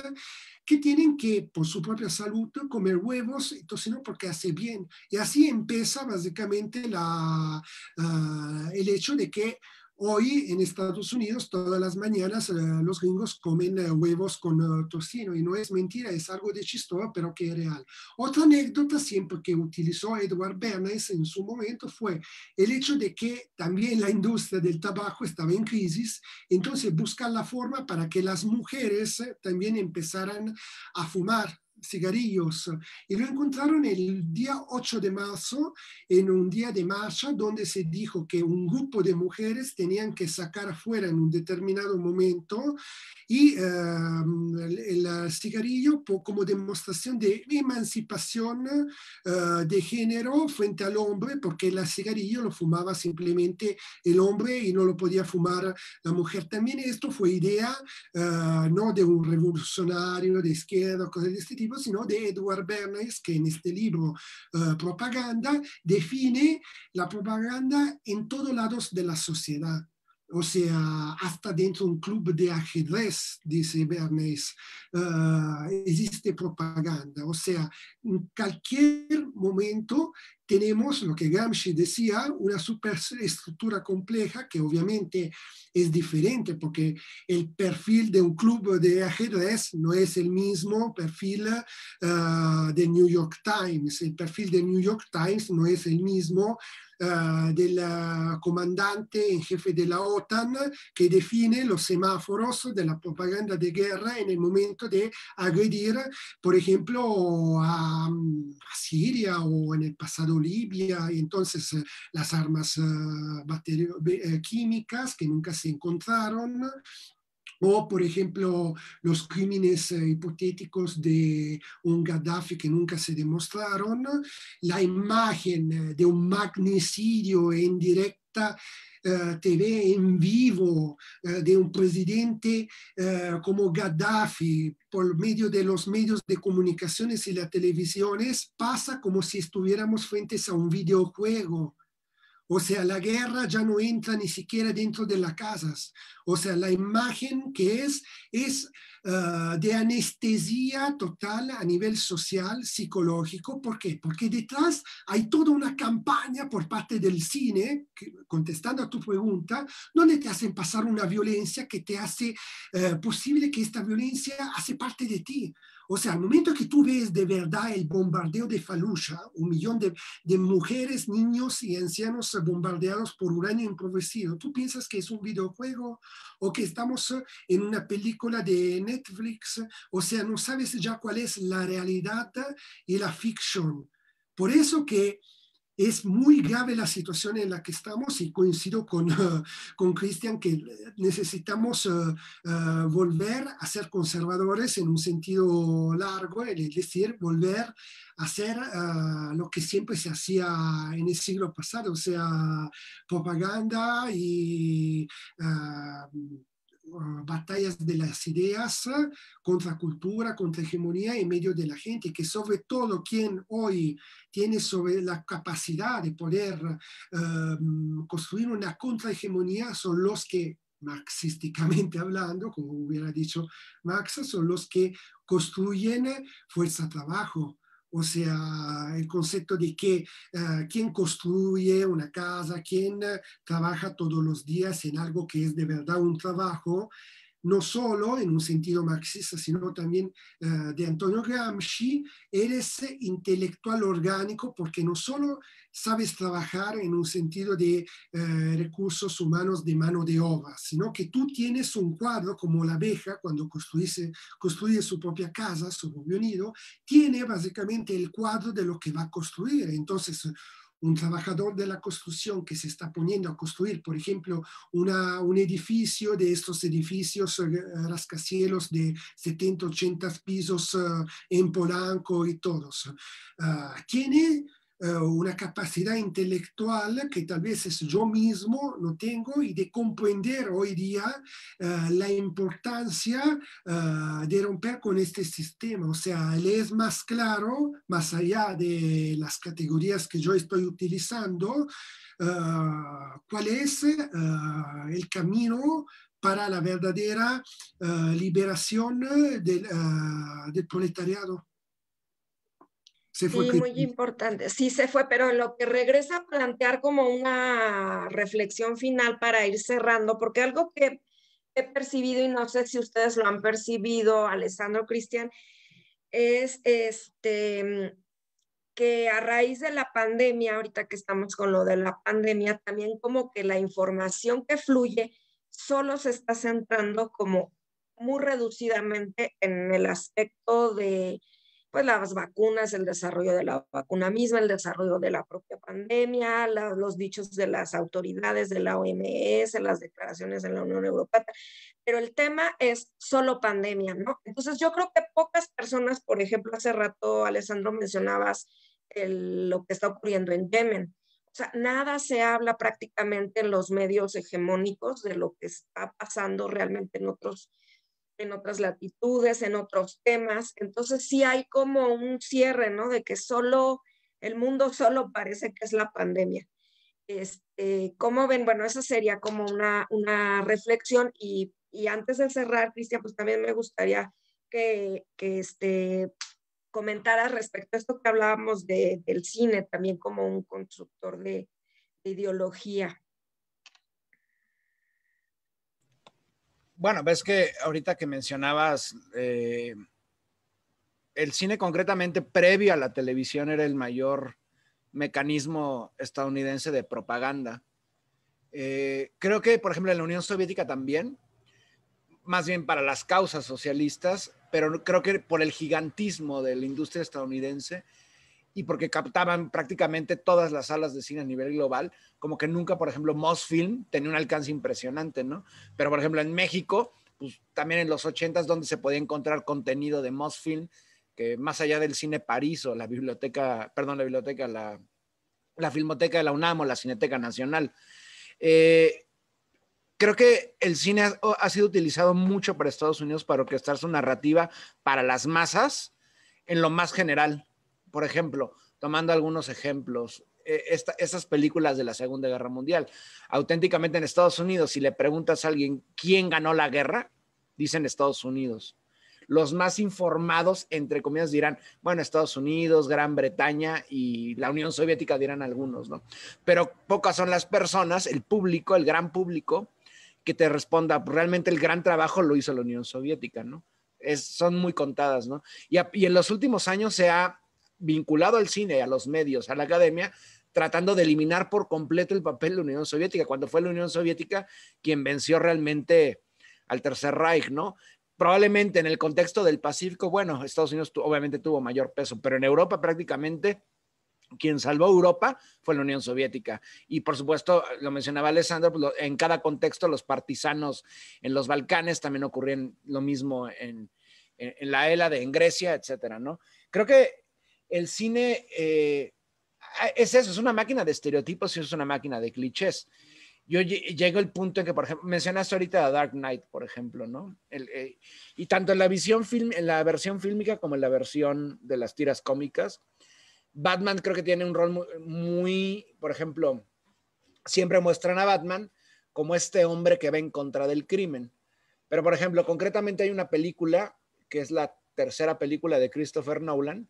que tienen que, por su propia salud, comer huevos sino porque hace bien. Y así empieza básicamente la, ah, el hecho de que Hoy en Estados Unidos todas las mañanas eh, los gringos comen eh, huevos con eh, tocino y no es mentira, es algo de chistoso, pero que es real. Otra anécdota siempre que utilizó Edward Bernays en su momento fue el hecho de que también la industria del tabaco estaba en crisis, entonces buscan la forma para que las mujeres también empezaran a fumar cigarrillos y lo encontraron el día 8 de marzo en un día de marcha donde se dijo que un grupo de mujeres tenían que sacar afuera en un determinado momento y el, eh, cigarrillo como demostración de emancipación eh, de género frente al hombre porque el cigarrillo lo fumaba simplemente el hombre y no lo podía fumar la mujer. También esto fue idea eh, no de un revolucionario de izquierda, cosas de este tipo sino de Edward Bernays, que en este libro eh, Propaganda define la propaganda en todos lados de la sociedad. O sea, hasta dentro de un club de ajedrez, dice Bernays, eh, existe propaganda. O sea, en cualquier momento tenemos lo que Gramsci decía, una superestructura compleja que obviamente es diferente porque el perfil de un club de ajedrez no es el mismo perfil del ah, de New York Times. El perfil de New York Times no es el mismo eh, del comandante en jefe de la OTAN que define los semáforos de la propaganda de guerra en el momento de agredir, por ejemplo, a, Siria o en el pasado Libia, y entonces eh, las armas eh, químicas que nunca se encontraron o, por ejemplo, los crímenes eh, hipotéticos de un Gaddafi que nunca se demostraron, la imagen eh, de un magnicidio en directa eh, TV en vivo de un presidente como Gaddafi por medio de los medios de comunicaciones y las televisiones pasa como si estuviéramos frente a un videojuego o sea, la guerra ya no entra ni siquiera dentro de las casas. O sea, la imagen que es es ah, de anestesia total a nivel social, psicológico. ¿Por qué? Porque detrás hay toda una campaña por parte del cine, contestando a tu pregunta, donde te hacen pasar una violencia que te hace eh, posible que esta violencia hace parte de ti. O sea, al momento que tú ves de verdad el bombardeo de Fallujah, un millón de, mujeres, niños y ancianos bombardeados por uranio improvisado, tú piensas que es un videojuego o que estamos en una película de Netflix. O sea, no sabes ya cuál es la realidad y la ficción. Por eso que es muy grave la situación en la que estamos y coincido con, Cristian que eh, necesitamos eh, eh, volver a ser conservadores en un sentido largo, es decir, volver a hacer lo que siempre se hacía en el siglo pasado, o sea, propaganda y Ah, batallas de las ideas ah, contra cultura, contra hegemonía en medio de la gente, que sobre todo quien hoy tiene sobre la capacidad de poder em, construir una contrahegemonía son los que marxísticamente hablando, como hubiera dicho Marx, son los que construyen fuerza trabajo, o sea, el concepto de que ah, quien construye una casa, quien ah, trabaja todos los días en algo que es de verdad un trabajo, no solo en un sentido marxista, sino también eh, de Antonio Gramsci, eres intelectual orgánico porque no solo sabes trabajar en un sentido de eh, recursos humanos de mano de obra, sino que tú tienes un cuadro como la abeja cuando construye, construye su propia casa, su propio nido, tiene básicamente el cuadro de lo que va a construir. Entonces, un trabajador de la construcción que se está poniendo a construir, por ejemplo, un edificio de estos edificios eh, rascacielos de 70, 80 pisos eh, en Polanco y todos, ah, tiene eh, una capacidad intelectual que tal vez es yo mismo no tengo y de comprender hoy día eh, la importancia eh, de romper con este sistema. O sea, es más claro, más allá de las categorías que yo estoy utilizando, cuál es el camino para la verdadera liberación del, del proletariado sí, muy importante. Sí, se fue, pero lo que regresa a plantear como una reflexión final para ir cerrando, porque algo que he percibido y no sé si ustedes lo han percibido, Alessandro Cristian, es este que a raíz de la pandemia, ahorita que estamos con lo de la pandemia, también como que la información que fluye solo se está centrando como muy reducidamente en el aspecto de pues las vacunas, el desarrollo de la vacuna misma, el desarrollo de la propia pandemia, los dichos de las autoridades de la OMS, las declaraciones de la Unión Europea, pero el tema es solo pandemia, ¿no? Entonces yo creo que pocas personas, por ejemplo, hace rato Alessandro mencionabas lo que está ocurriendo en Yemen. O sea, nada se habla prácticamente en los medios hegemónicos de lo que está pasando realmente en otros en otras latitudes, en otros temas. Entonces sí hay como un cierre, ¿no? De que solo, el mundo solo parece que es la pandemia. Este, ¿Cómo ven? Bueno, esa sería como una, reflexión y, antes de cerrar, Cristian, pues también me gustaría que, que este, comentaras respecto a esto que hablábamos del cine, también como un constructor de ideología. bueno, ves que ahorita que mencionabas, eh, el cine concretamente previo a la televisión era el mayor mecanismo estadounidense de propaganda. Eh, creo que, por ejemplo, en la Unión Soviética también, más bien para las causas socialistas, pero creo que por el gigantismo de la industria estadounidense, y porque captaban prácticamente todas las salas de cine a nivel global, como que nunca, por ejemplo, Mosfilm tenía un alcance impresionante, ¿no? Pero, por ejemplo, en México, pues también en los 80s, donde se podía encontrar contenido de Mosfilm, que más allá del cine París o la biblioteca, perdón, la biblioteca, la, la filmoteca de la UNAM o la Cineteca Nacional. Eh, creo que el cine ha, sido utilizado mucho para Estados Unidos para orquestar su narrativa para las masas en lo más general por ejemplo, tomando algunos ejemplos, eh, estas esas películas de la Segunda Guerra Mundial. Auténticamente en Estados Unidos, si le preguntas a alguien quién ganó la guerra, dicen Estados Unidos. Los más informados, entre comillas, dirán, bueno, Estados Unidos, Gran Bretaña y la Unión Soviética dirán algunos, ¿no? Pero pocas son las personas, el público, el gran público, que te responda, pues, realmente el gran trabajo lo hizo la Unión Soviética, ¿no? Es, son muy contadas, ¿no? y en los últimos años se ha vinculado al cine, a los medios, a la academia, tratando de eliminar por completo el papel de la Unión Soviética, cuando fue la Unión Soviética quien venció realmente al Tercer Reich, ¿no? Probablemente en el contexto del Pacífico, bueno, Estados Unidos obviamente tuvo mayor peso, pero en Europa prácticamente quien salvó Europa fue la Unión Soviética. Y por supuesto, lo mencionaba Alessandro, pues, en cada contexto los partisanos en los Balcanes también ocurrían lo mismo en, la ELA de en Grecia, etcétera, ¿no? Creo que el cine eh, es eso, es una máquina de estereotipos y es una máquina de clichés. Yo llego al punto en que, por ejemplo, mencionaste ahorita a Dark Knight, por ejemplo, ¿no? Eh, y tanto en la, visión film, en la versión fílmica como en la versión de las tiras cómicas, Batman creo que tiene un rol muy por ejemplo, siempre muestran a Batman como este hombre que va en contra del crimen. Pero, por ejemplo, concretamente hay una película que es la tercera película de Christopher Nolan,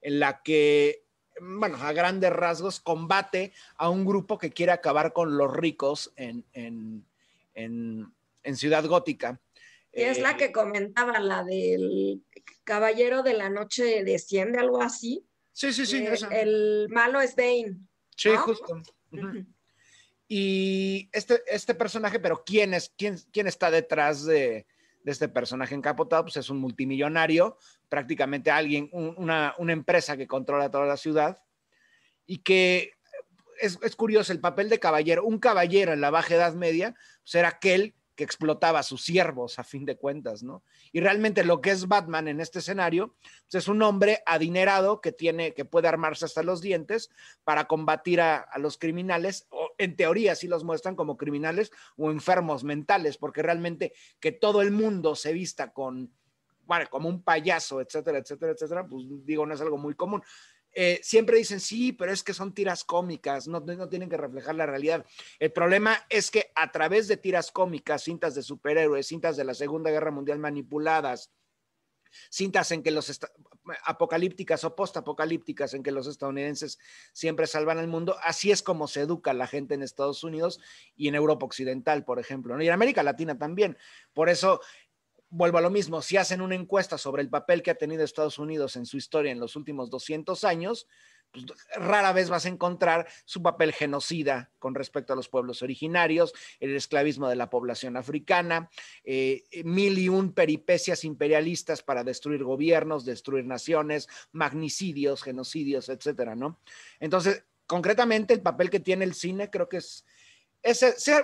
en la que, bueno, a grandes rasgos, combate a un grupo que quiere acabar con los ricos en, Ciudad Gótica. es la eh, que comentaba, la del Caballero de la Noche desciende, algo así. Sí, sí, sí. Eh, el malo es Bane. Sí, justo. Y este, este personaje, pero ¿quién, es, quién, quién está detrás de, de este personaje encapotado, pues es un multimillonario, prácticamente alguien, una, empresa que controla toda la ciudad y que eh, es, curioso el papel de caballero. Un caballero en la Baja Edad Media pues era aquel que explotaba a sus siervos a fin de cuentas, ¿no? Y realmente lo que es Batman en este escenario pues, es un hombre adinerado que tiene, que puede armarse hasta los dientes para combatir a, a los criminales o, en teoría sí los muestran como criminales o enfermos mentales, porque realmente que todo el mundo se vista con, bueno, como un payaso, etcétera, etcétera, etcétera, pues digo, no es algo muy común. Eh, siempre dicen, sí, pero es que son tiras cómicas, no, no, tienen que reflejar la realidad. El problema es que a través de tiras cómicas, cintas de superhéroes, cintas de la Segunda Guerra Mundial manipuladas, cintas en que los apocalípticas o postapocalípticas en que los estadounidenses siempre salvan al mundo. Así es como se educa la gente en Estados Unidos y en Europa Occidental, por ejemplo, y en América Latina también. Por eso vuelvo a lo mismo, si hacen una encuesta sobre el papel que ha tenido Estados Unidos en su historia en los últimos 200 años, pues, rara vez vas a encontrar su papel genocida con respecto a los pueblos originarios, el esclavismo de la población africana, eh, mil y un peripecias imperialistas para destruir gobiernos, destruir naciones, magnicidios, genocidios, etcétera, ¿no? Entonces, concretamente, el papel que tiene el cine creo que es.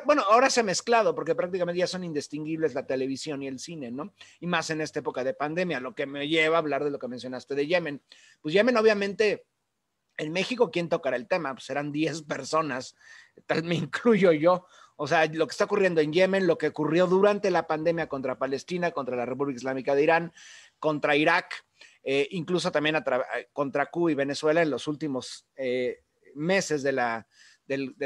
bueno, ahora se ha mezclado porque prácticamente ya son indistinguibles la televisión y el cine, ¿no? Y más en esta época de pandemia, lo que me lleva a hablar de lo que mencionaste de Yemen. Pues Yemen obviamente en México, ¿quién tocará el tema? Pues serán 10 personas, tal me incluyo yo. O sea, lo que está ocurriendo en Yemen, lo que ocurrió durante la pandemia contra Palestina, contra la República Islámica de Irán, contra Irak, eh, incluso también eh, contra Cuba y Venezuela en los últimos eh, meses de la,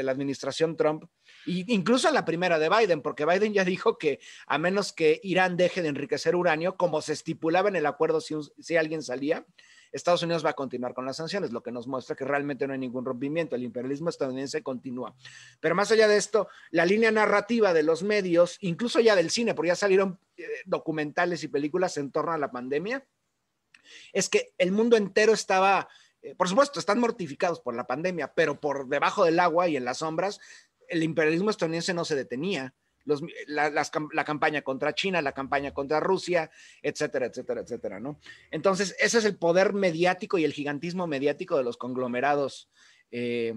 administración Trump, incluso en la primera de Biden, porque Biden ya dijo que a menos que Irán deje de enriquecer uranio, como se estipulaba en el acuerdo si alguien salía, Estados Unidos va a continuar con las sanciones, lo que nos muestra que realmente no hay ningún rompimiento. El imperialismo estadounidense continúa. Pero más allá de esto, la línea narrativa de los medios, incluso ya del cine, porque ya salieron eh, documentales y películas en torno a la pandemia, es que el mundo entero estaba, eh, por supuesto, están mortificados por la pandemia, pero por debajo del agua y en las sombras, el imperialismo estadounidense no se detenía la, campaña contra China, la campaña contra Rusia, etcétera, etcétera, etcétera, ¿no? Entonces, ese es el poder mediático y el gigantismo mediático de los conglomerados eh,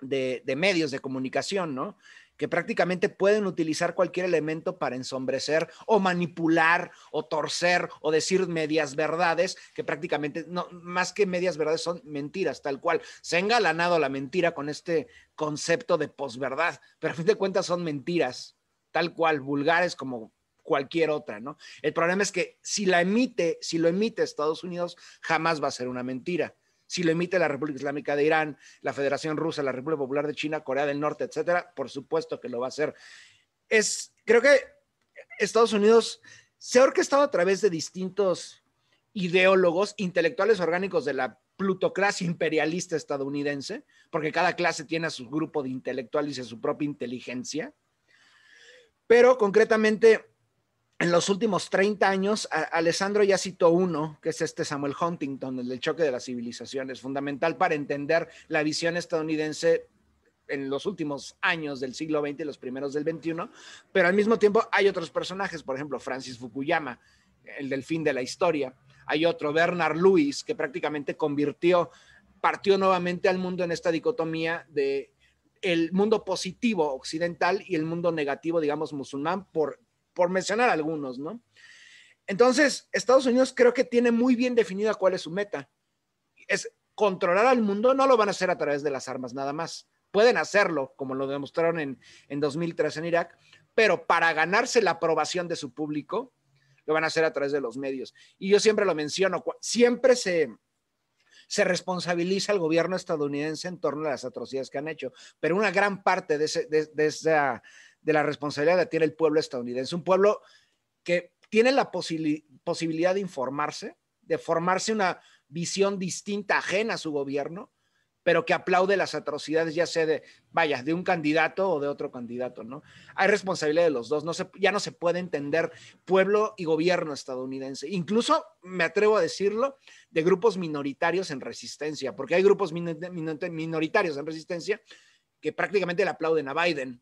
de, de, medios de comunicación, ¿no? que prácticamente pueden utilizar cualquier elemento para ensombrecer o manipular o torcer o decir medias verdades, que prácticamente, no, más que medias verdades, son mentiras, tal cual. Se ha engalanado la mentira con este concepto de posverdad, pero a fin de cuentas son mentiras, tal cual, vulgares como cualquier otra, ¿no? El problema es que si la emite, si lo emite Estados Unidos, jamás va a ser una mentira si lo emite la República Islámica de Irán, la Federación Rusa, la República Popular de China, Corea del Norte, etcétera, por supuesto que lo va a hacer. Es, creo que Estados Unidos se ha orquestado a través de distintos ideólogos, intelectuales orgánicos de la plutocracia imperialista estadounidense, porque cada clase tiene a su grupo de intelectuales y a su propia inteligencia. Pero concretamente, en los últimos 30 años, Alessandro ya citó uno, que es este Samuel Huntington, el del choque de las civilizaciones, fundamental para entender la visión estadounidense en los últimos años del siglo XX y los primeros del XXI, pero al mismo tiempo hay otros personajes, por ejemplo, Francis Fukuyama, el del fin de la historia. Hay otro, Bernard Lewis, que prácticamente convirtió, partió nuevamente al mundo en esta dicotomía de el mundo positivo occidental y el mundo negativo, digamos, musulmán, por por mencionar algunos, ¿no? Entonces, Estados Unidos creo que tiene muy bien definida cuál es su meta. Es controlar al mundo, no lo van a hacer a través de las armas nada más. Pueden hacerlo, como lo demostraron en, 2003 en Irak, pero para ganarse la aprobación de su público, lo van a hacer a través de los medios. Y yo siempre lo menciono, siempre se, se responsabiliza al gobierno estadounidense en torno a las atrocidades que han hecho, pero una gran parte de, ese, de, esa de la responsabilidad que tiene el pueblo estadounidense, un pueblo que tiene la posibilidad de informarse, de formarse una visión distinta, ajena a su gobierno, pero que aplaude las atrocidades, ya sea de, vaya, de un candidato o de otro candidato, ¿no? Hay responsabilidad de los dos, no ya no se puede entender pueblo y gobierno estadounidense, incluso me atrevo a decirlo, de grupos minoritarios en resistencia, porque hay grupos minoritarios en resistencia que prácticamente le aplauden a Biden,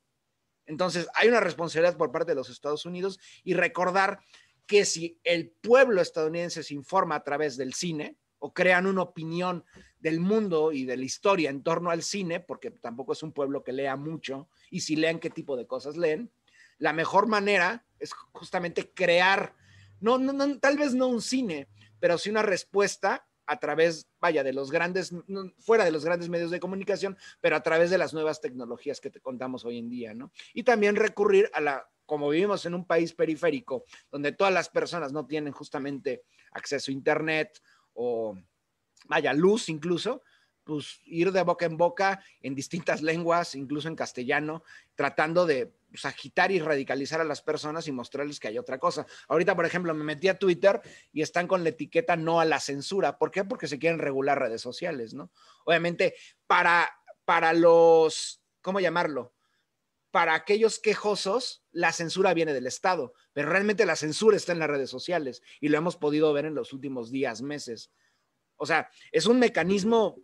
entonces, hay una responsabilidad por parte de los Estados Unidos y recordar que si el pueblo estadounidense se informa a través del cine o crean una opinión del mundo y de la historia en torno al cine, porque tampoco es un pueblo que lea mucho, y si leen qué tipo de cosas leen, la mejor manera es justamente crear, no tal vez no un cine, pero sí una respuesta a través, vaya, de los grandes, fuera de los grandes medios de comunicación, pero a través de las nuevas tecnologías que te contamos hoy en día, ¿no? Y también recurrir a la, como vivimos en un país periférico, donde todas las personas no tienen justamente acceso a Internet o, vaya, luz incluso, pues ir de boca en boca en distintas lenguas, incluso en castellano, tratando de agitar y radicalizar a las personas y mostrarles que hay otra cosa. Ahorita, por ejemplo, me metí a Twitter y están con la etiqueta no a la censura. ¿Por qué? Porque se quieren regular redes sociales, ¿no? Obviamente, para, para los, ¿cómo llamarlo? Para aquellos quejosos, la censura viene del Estado, pero realmente la censura está en las redes sociales y lo hemos podido ver en los últimos días, meses. O sea, es un mecanismo,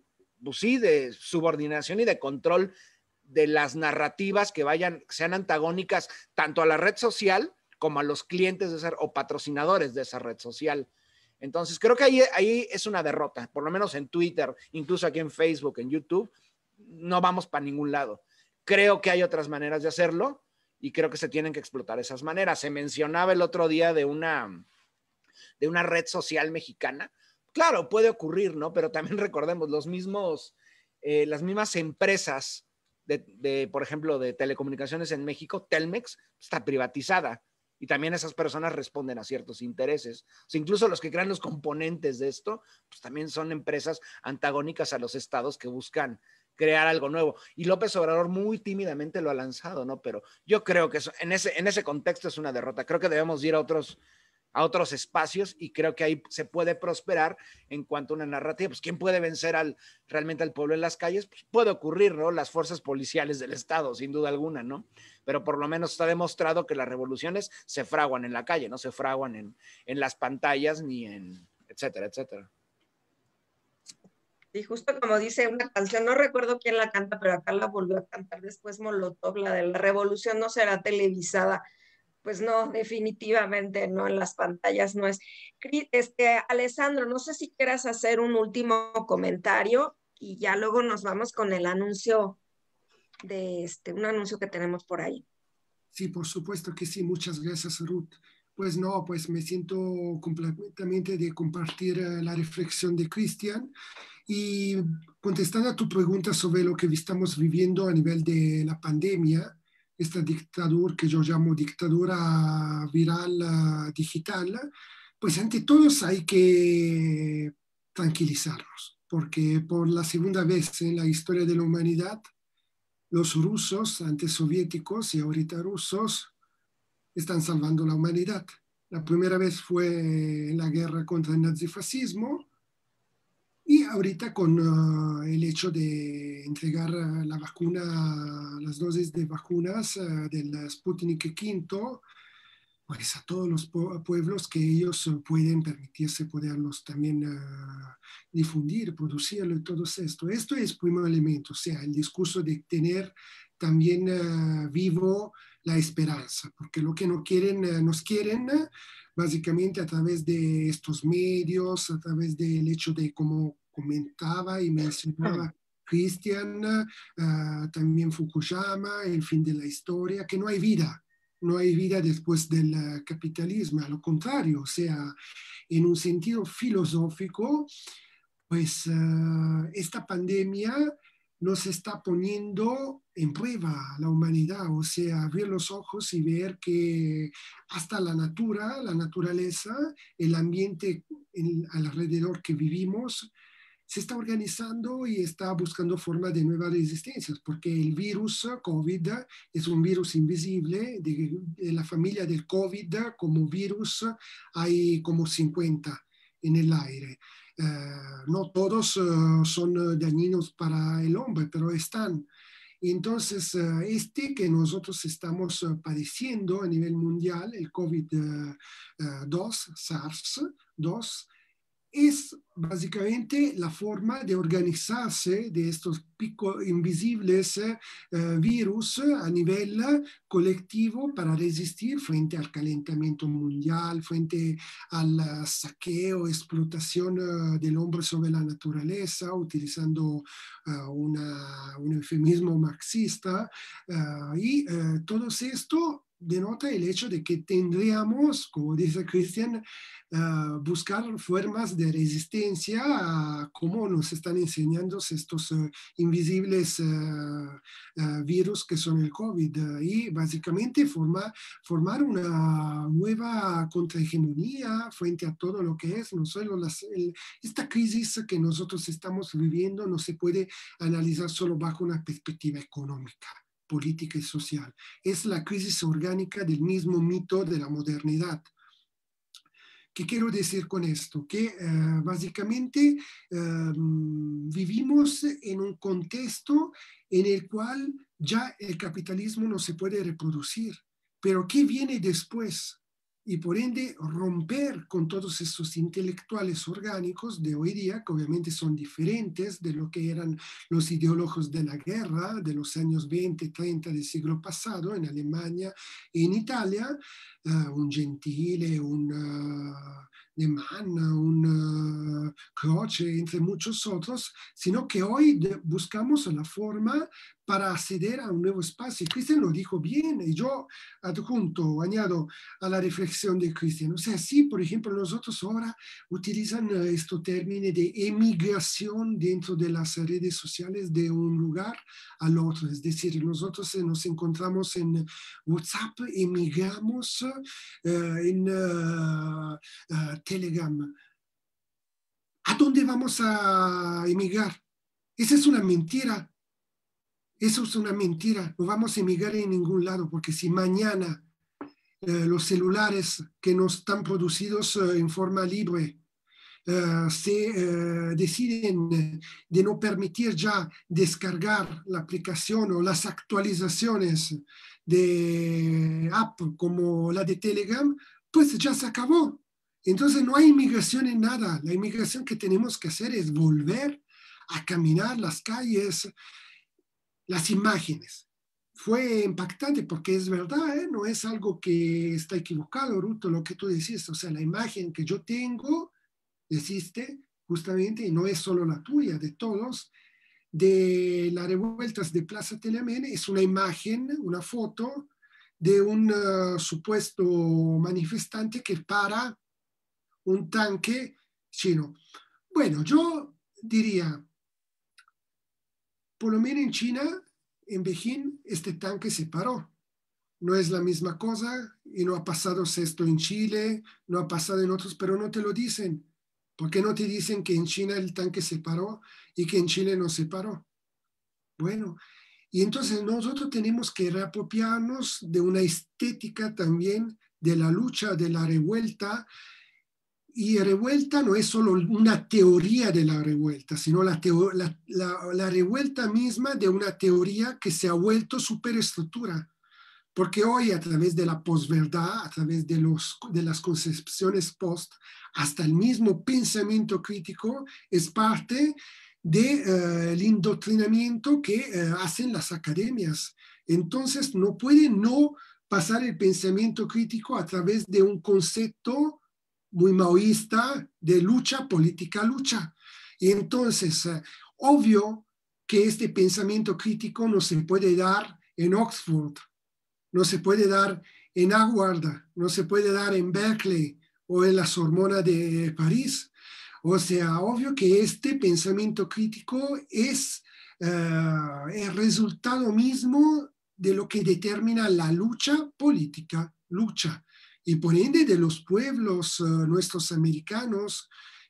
pues sí, de subordinación y de control de las narrativas que vayan, sean antagónicas tanto a la red social como a los clientes de ser o patrocinadores de esa red social. Entonces, creo que ahí, ahí es una derrota, por lo menos en Twitter, incluso aquí en Facebook, en YouTube, no vamos para ningún lado. Creo que hay otras maneras de hacerlo y creo que se tienen que explotar esas maneras. Se mencionaba el otro día de una, de una red social mexicana. Claro, puede ocurrir, ¿no? Pero también recordemos, los mismos, eh, las mismas empresas por ejemplo, de telecomunicaciones en México, Telmex, está privatizada. Y también esas personas responden a ciertos intereses. incluso los que crean los componentes de esto, pues también son empresas antagónicas a los estados que buscan crear algo nuevo. Y López Obrador muy tímidamente lo ha lanzado, ¿no? Pero yo creo que en, ese, en ese contexto es una derrota. Creo que debemos ir a otros a otros espacios y creo que ahí se puede prosperar en cuanto a una narrativa. Pues ¿quién puede vencer al, realmente al pueblo en las calles? Pues, puede ocurrir, ¿no? Las fuerzas policiales del Estado, sin duda alguna, ¿no? Pero por lo menos está demostrado que las revoluciones se fraguan en la calle, no se fraguan en, en las pantallas ni en, etcétera, etcétera. Y justo como dice una canción, no recuerdo quién la canta, pero acá la volvió a cantar después Molotov, la de la revolución no será televisada pues no, definitivamente no en las pantallas no es. Este, Alessandro, no sé si quieras hacer un último comentario y ya luego nos vamos con el anuncio de este, un anuncio que tenemos por ahí. Sí, por supuesto que sí, muchas gracias Ruth. Pues no, pues me siento completamente de compartir eh, la reflexión de Cristian y contestando a tu pregunta sobre lo que estamos viviendo a nivel de la pandemia, esta dictadura que yo llamo dictadura viral eh, digital, pues ante todos hay que tranquilizarnos, porque por la segunda vez en la historia de la humanidad, los rusos, antes soviéticos y ahorita rusos, están salvando la humanidad. La primera vez fue en la guerra contra el nazifascismo y ahorita con ah, el hecho de entregar ah, la vacuna, las dosis de vacunas ah, del Sputnik V, pues a todos los pueblos que ellos pueden permitirse poderlos también difundir, producirlo y todo esto. Esto es primer elemento, o sea, el discurso de tener también vivo la esperanza, porque lo que no quieren, nos quieren básicamente a través de estos medios, a través del hecho de cómo comentaba y mencionaba Cristian ah, también Fukuyama, el fin de la historia, que no hay vida, no hay vida después del ah, capitalismo, a lo contrario, o sea, en un sentido filosófico, pues ah, esta pandemia nos está poniendo en prueba la humanidad, o sea, abrir los ojos y ver que hasta la natura, la naturaleza, el ambiente alrededor que vivimos, se está organizando y está buscando formas de nuevas resistencias, porque el virus COVID es un virus invisible. De, la familia del COVID como virus hay como 50 en el aire. Eh, no todos eh, son dañinos para el hombre, pero están. Entonces, eh, este que nosotros estamos padeciendo a nivel mundial, el COVID-2, SARS-2, es básicamente la forma de organizarse de estos picos invisibles eh, virus a nivel colectivo para resistir frente al calentamiento mundial, frente al eh, saqueo, explotación eh, del hombre sobre la naturaleza, utilizando un eufemismo marxista. y todo esto denota el hecho de que tendríamos, como dice cristian eh, buscar formas de resistencia a cómo nos están enseñando estos eh, invisibles eh, virus que son el COVID y básicamente formar una nueva contrahegemonía frente a todo lo que es, no solo esta crisis que nosotros estamos viviendo no se puede analizar solo bajo una perspectiva económica política y social. Es la crisis orgánica del mismo mito de la modernidad. ¿Qué quiero decir con esto? Que eh, básicamente em, vivimos en un contexto en el cual ya el capitalismo no se puede reproducir, pero ¿qué viene después? y por ende romper con todos estos intelectuales orgánicos de hoy día, que obviamente son diferentes de lo que eran los ideólogos de la guerra de los años 20, 30 del siglo pasado en Alemania y en Italia, eh, un Gentile, un uh, un eh, Croce, entre muchos otros, sino que hoy buscamos la forma para acceder a un nuevo espacio. Cristian lo dijo bien y yo adjunto, añado a la reflexión de Cristian. O sea, sí, por ejemplo, nosotros ahora utilizan este término de emigración dentro de las redes sociales de un lugar al otro. Es decir, nosotros eh, nos encontramos en WhatsApp, emigramos eh, en Telegram. ¿A dónde vamos a emigrar? Esa es una mentira eso es una mentira. No vamos a emigrar en ningún lado porque si mañana eh, los celulares que no están producidos eh, en forma libre eh, se deciden de no permitir ya descargar la aplicación o las actualizaciones de app como la de Telegram, pues ya se acabó. Entonces no hay inmigración en nada. La inmigración que tenemos que hacer es volver a caminar las calles, las imágenes. Fue impactante porque es verdad, ¿eh? no es algo que está equivocado, Ruto, lo que tú decías. O sea, la imagen que yo tengo existe justamente, y no es solo la tuya, de todos, de las revueltas de Plaza Telemene, es una imagen, una foto de un eh, supuesto manifestante que para un tanque chino. Bueno, yo diría, por lo menos en China, en Beijing, este tanque se paró. No es la misma cosa y no ha pasado esto en Chile, no ha pasado en otros, pero no te lo dicen. ¿Por qué no te dicen que en China el tanque se paró y que en Chile no se paró? Bueno, y entonces nosotros tenemos que reapropiarnos de una estética también de la lucha, de la revuelta, y revuelta no es solo una teoría de la revuelta, sino la, la, revuelta misma de una teoría que se ha vuelto superestructura. Porque hoy a través de la posverdad, a través de, los, de las concepciones post, hasta el mismo pensamiento crítico es parte del de, eh, indoctrinamiento que eh, hacen las academias. Entonces no puede no pasar el pensamiento crítico a través de un concepto muy maoísta de lucha, política lucha. Y entonces, eh, obvio que este pensamiento crítico no se puede dar en Oxford, no se puede dar en Harvard, no se puede dar en Berkeley o en la Sormona de París. O sea, obvio que este pensamiento crítico es eh, el resultado mismo de lo que determina la lucha política, lucha y por ende de los pueblos eh, nuestros americanos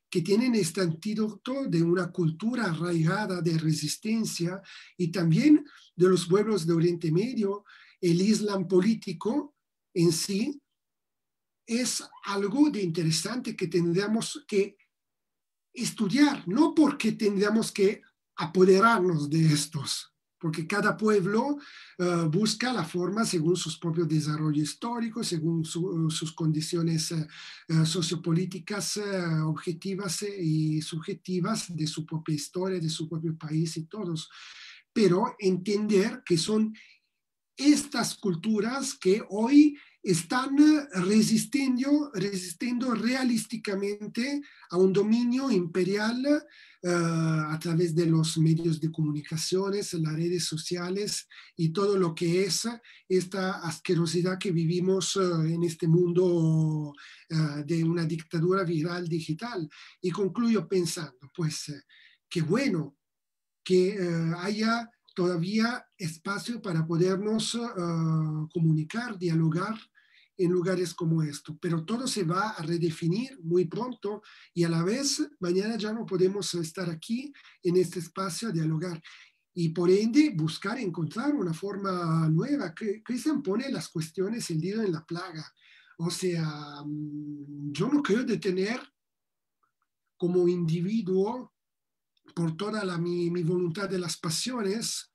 que tienen este antídoto de una cultura arraigada de resistencia y también de los pueblos de Oriente Medio, el Islam político en sí es algo de interesante que tendríamos que estudiar, no porque tendríamos que apoderarnos de estos, porque cada pueblo eh, busca la forma según su propio desarrollo histórico, según sus condiciones eh, eh, sociopolíticas objetivas y subjetivas de su propia historia, de su propio país y todos. Pero entender que son estas culturas que hoy están resistiendo, resistiendo realísticamente a un dominio imperial Ah, a través de los medios de comunicaciones, las redes sociales y todo lo que es esta asquerosidad que vivimos ah, en este mundo ah, de una dictadura viral digital. Y concluyo pensando, pues, eh, qué bueno que haya todavía espacio para podernos comunicar, dialogar en lugares como esto, pero todo se va a redefinir muy pronto y a la vez mañana ya no podemos estar aquí en este espacio a dialogar y por ende buscar encontrar una forma nueva. Cristian pone las cuestiones el dedo en la plaga. O sea, mm, yo no creo detener como individuo, por toda la, mi, mi voluntad de las pasiones,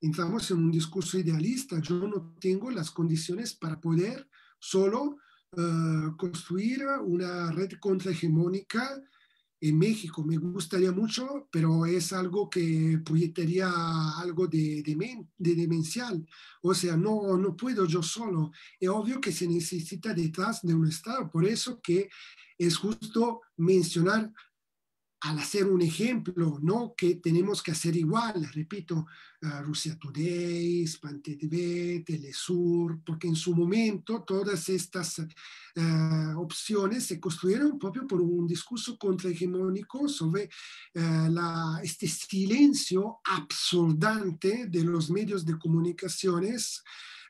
entramos en un discurso idealista. Yo no tengo las condiciones para poder solo ah, construir una red contrahegemónica en México. Me gustaría mucho, pero es algo que proyectaría algo de, de, demencial. O sea, no, no puedo yo solo. Es obvio que se necesita detrás de un Estado. Por eso que es justo mencionar al hacer un ejemplo, ¿no? Que tenemos que hacer igual, repito, eh, Rusia Today, Span Telesur, porque en su momento todas estas eh, opciones se construyeron propio por un discurso contrahegemónico sobre eh, este silencio absurdante de los medios de comunicaciones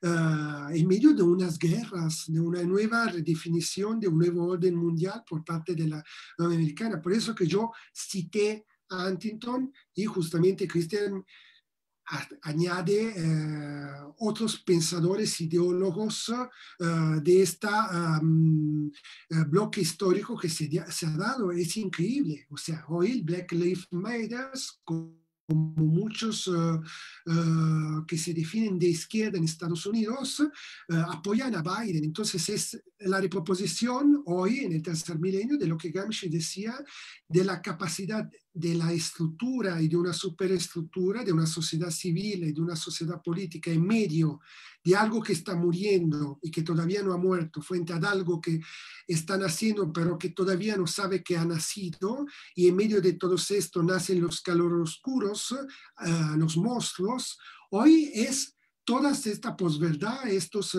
Ah, en medio de unas guerras, de una nueva redefinición de un nuevo orden mundial por parte de la Unión Americana. Por eso que yo cité a Huntington y justamente Christian añade eh, otros pensadores ideólogos ah, de este bloque histórico que se, ha dado. Es increíble. O sea, hoy el Black Lives Matter como muchos eh, eh, que se definen de izquierda en Estados Unidos, eh, apoyan a Biden. Entonces es la reproposición hoy, en el tercer milenio, de lo que Gramsci decía de la capacidad de la estructura y de una superestructura de una sociedad civil y de una sociedad política en medio de algo que está muriendo y que todavía no ha muerto, frente a algo que está naciendo pero que todavía no sabe que ha nacido, y en medio de todo esto nacen los calores oscuros, ah, los monstruos, hoy es toda esta posverdad, estos eh,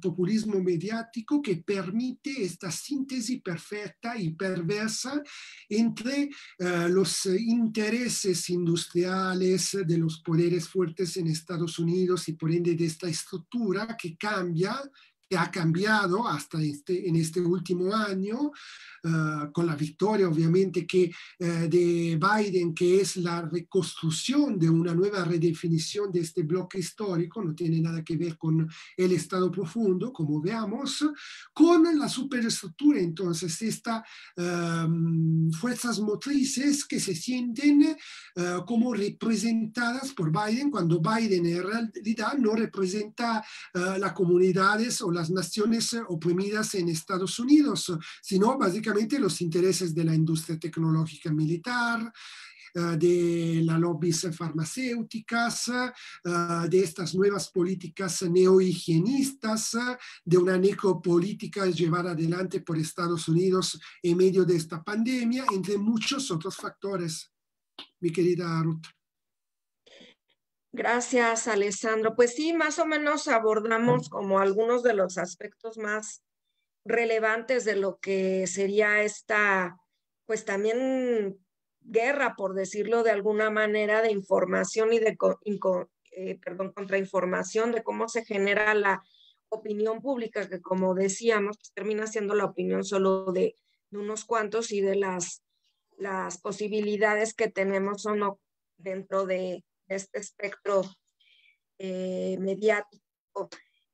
populismo mediático que permite esta síntesis perfecta y perversa entre eh, los intereses industriales de los poderes fuertes en Estados Unidos y por ende de esta estructura que cambia ha cambiado hasta este, en este último año, ah, con la victoria obviamente que, eh, de Biden, que es la reconstrucción de una nueva redefinición de este bloque histórico, no tiene nada que ver con el Estado profundo, como veamos, con la superestructura, entonces, estas fuerzas motrices que se sienten ah, como representadas por Biden, cuando Biden en realidad no representa ah, las comunidades o las naciones eh, oprimidas en Estados Unidos, sino básicamente los intereses de la industria tecnológica militar, eh, de las lobbies farmacéuticas, eh, de estas nuevas políticas neo-higienistas, de una neopolítica llevada adelante por Estados Unidos en medio de esta pandemia, entre muchos otros factores, mi querida Ruth. Gracias, Alessandro. Pues sí, más o menos abordamos como algunos de los aspectos más relevantes de lo que sería esta, pues también guerra, por decirlo de alguna manera, de información y de, eh, perdón, contrainformación, de cómo se genera la opinión pública, que como decíamos, pues termina siendo la opinión solo de, de unos cuantos y de las, las posibilidades que tenemos o no dentro de, este espectro eh, mediático.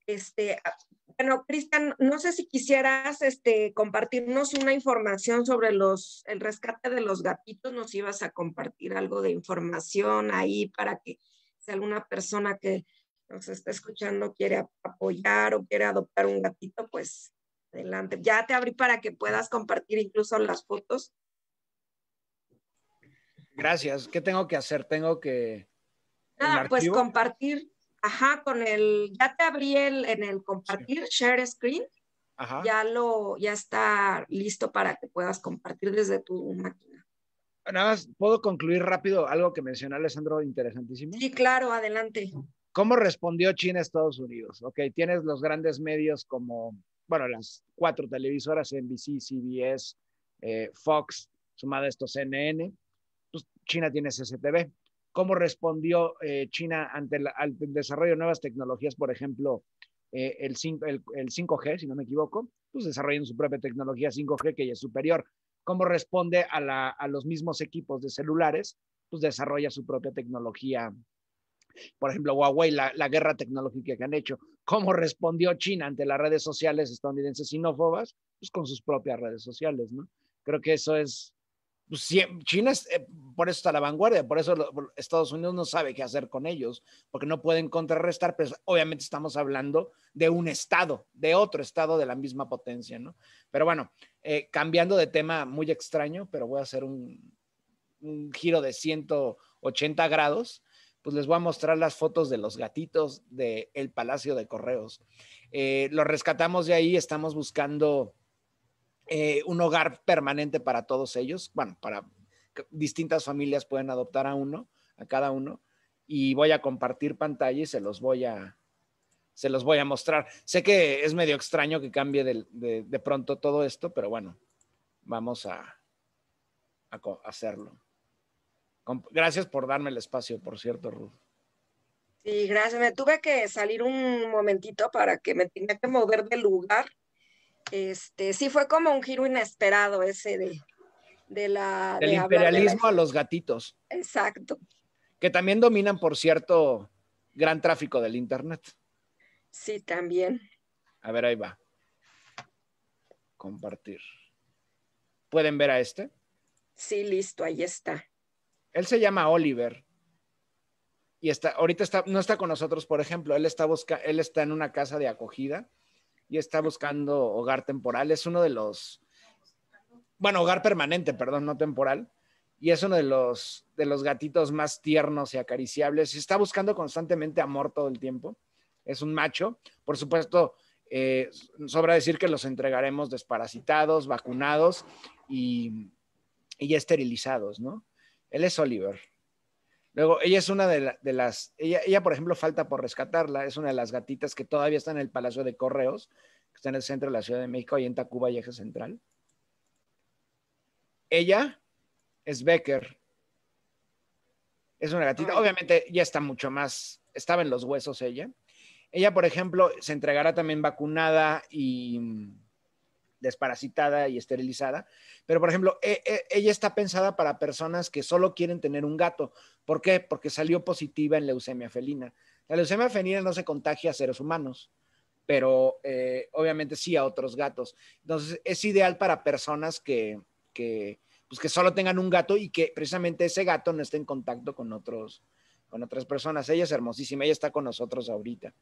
Este, ah, bueno, Cristian, no sé si quisieras este, compartirnos una información sobre los, el rescate de los gatitos, nos ibas a compartir algo de información ahí para que si alguna persona que nos está escuchando quiere apoyar o quiere adoptar un gatito, pues adelante. Ya te abrí para que puedas compartir incluso las fotos. Gracias. ¿Qué tengo que hacer? Tengo que Nada, ah, pues compartir, ajá, con el, ya te abrí el, en el compartir, share screen, ajá. ya lo, ya está listo para que puedas compartir desde tu máquina. Nada más, ¿puedo concluir rápido algo que mencionó Alessandro interesantísimo? Sí, claro, adelante. ¿Cómo respondió China a Estados Unidos? Ok, tienes los grandes medios como, bueno, las cuatro televisoras, NBC, CBS, eh, Fox, sumado a esto CNN, pues China tiene CCTV cómo respondió eh, China ante el, desarrollo de nuevas tecnologías, por ejemplo, eh, el, 5, g si no me equivoco, pues desarrollando su propia tecnología 5G que ya es superior. ¿Cómo responde a, a los mismos equipos de celulares? Pues desarrolla su propia tecnología. Por ejemplo, Huawei, la, guerra tecnológica que han hecho. ¿Cómo respondió China ante las redes sociales estadounidenses sinófobas? Pues con sus propias redes sociales, ¿no? Creo que eso es, pues, China es, eh, por eso está a la vanguardia, por eso Estados Unidos no sabe qué hacer con ellos, porque no pueden contrarrestar, pero obviamente estamos hablando de un estado, de otro estado de la misma potencia, ¿no? Pero bueno, eh, cambiando de tema muy extraño, pero voy a hacer un, giro de 180 grados pues les voy a mostrar las fotos de los gatitos del Palacio de Correos. Eh, los rescatamos de ahí, estamos buscando eh, un hogar permanente para todos ellos. Bueno, para distintas familias pueden adoptar a uno, a cada uno. Y voy a compartir pantalla y se los voy a, se los voy a mostrar. Sé que es medio extraño que cambie de, pronto todo esto, pero bueno, vamos a, a hacerlo. Gracias por darme el espacio, por cierto, Ruth. Sí, gracias. Me tuve que salir un momentito para que me tenga que mover del lugar este, sí fue como un giro inesperado ese de, la... Del imperialismo a los gatitos. Exacto. Que también dominan, por cierto, gran tráfico del Internet. Sí, también. A ver, ahí va. Compartir. ¿Pueden ver a este? Sí, listo, ahí está. Él se llama Oliver. Y está, ahorita está, no está con nosotros, por ejemplo, él está, busca, él está en una casa de acogida y está buscando hogar temporal. Es uno de los, bueno, hogar permanente, perdón, no temporal. Y es uno de los, de los gatitos más tiernos y acariciables. Está buscando constantemente amor todo el tiempo. Es un macho. Por supuesto, eh, sobra decir que los entregaremos desparasitados, vacunados y, y esterilizados, ¿no? Él es Oliver. Luego, ella es una de, las, ella, ella, por ejemplo, falta por rescatarla, es una de las gatitas que todavía está en el Palacio de Correos, que está en el centro de la Ciudad de México, y en Tacuba y Eje Central. Ella es Becker. Es una gatita, obviamente ya está mucho más, estaba en los huesos ella. Ella, por ejemplo, se entregará también vacunada y desparasitada y esterilizada. Pero, por ejemplo, e, e, ella está pensada para personas que solo quieren tener un gato. ¿Por qué? Porque salió positiva en leucemia felina. La leucemia felina no se contagia a seres humanos, pero eh, obviamente sí a otros gatos. Entonces es ideal para personas que, que, pues solo tengan un gato y que precisamente ese gato no esté en contacto con, otros, con otras personas. Ella es hermosísima, ella está con nosotros ahorita.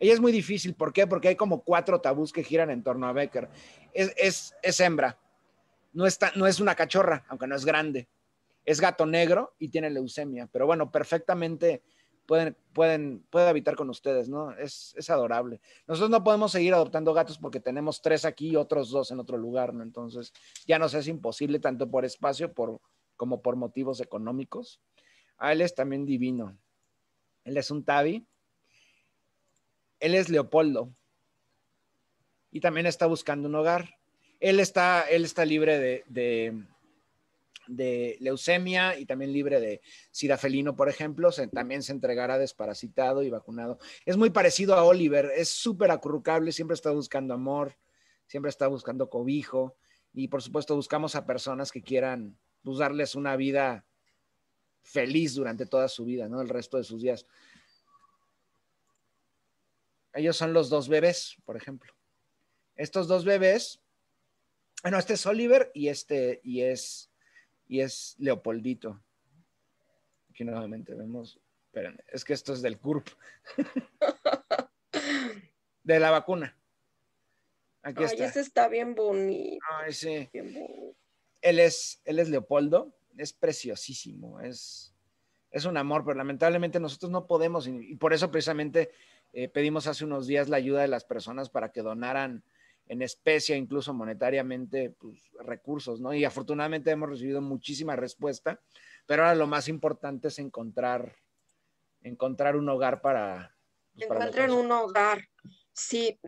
Ella es muy difícil, ¿por qué? Porque hay como cuatro tabús que giran en torno a Becker. Es, es, es hembra, no, está, no es una cachorra, aunque no es grande es gato negro y tiene leucemia, pero bueno, perfectamente pueden, pueden, puede habitar con ustedes, ¿no? Es, es adorable. Nosotros no podemos seguir adoptando gatos porque tenemos tres aquí y otros dos en otro lugar, ¿no? Entonces ya nos es imposible tanto por espacio por, como por motivos económicos. Ah, él es también divino. Él es un tabi. Él es Leopoldo. Y también está buscando un hogar. Él está, él está libre de de leucemia y también libre de sirafelino, por ejemplo, también se entregará desparasitado y vacunado. Es muy parecido a Oliver, es súper acurrucable, siempre está buscando amor, siempre está buscando cobijo y por supuesto buscamos a personas que quieran pues, darles una vida feliz durante toda su vida, ¿no? El resto de sus días. Ellos son los dos bebés, por ejemplo. Estos dos bebés, bueno, este es Oliver y este y es y es Leopoldito. Aquí nuevamente vemos, Pero es que esto es del CURP, de la vacuna. Aquí Ay, está. ese está ah, bien bonito. Él es, él es Leopoldo, es preciosísimo, es, es un amor, pero lamentablemente nosotros no podemos, y por eso precisamente eh, pedimos hace unos días la ayuda de las personas para que donaran en especie, incluso monetariamente, pues, recursos, ¿no? Y afortunadamente hemos recibido muchísima respuesta, pero ahora lo más importante es encontrar, encontrar un hogar para... Pues, encontrar Encuentren un hogar, sí.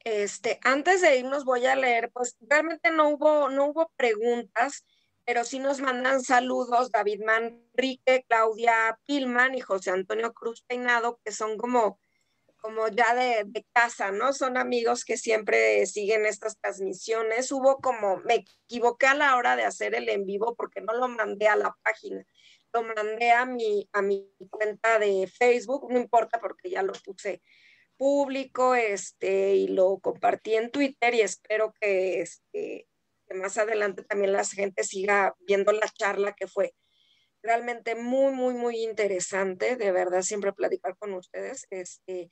Este, antes de irnos voy a leer, pues realmente no hubo, no hubo preguntas, pero sí nos mandan saludos David Manrique, Claudia Pilman y José Antonio Cruz Peinado, que son como como ya de, casa, ¿no? Son amigos que siempre siguen estas transmisiones. Hubo como, me equivoqué a la hora de hacer el en vivo porque no lo mandé a la página, lo mandé a mi, a mi cuenta de Facebook, no importa porque ya lo puse público, este, y lo compartí en Twitter y espero que, este, que más adelante también la gente siga viendo la charla que fue realmente muy, muy, muy interesante, de verdad, siempre platicar con ustedes. Este,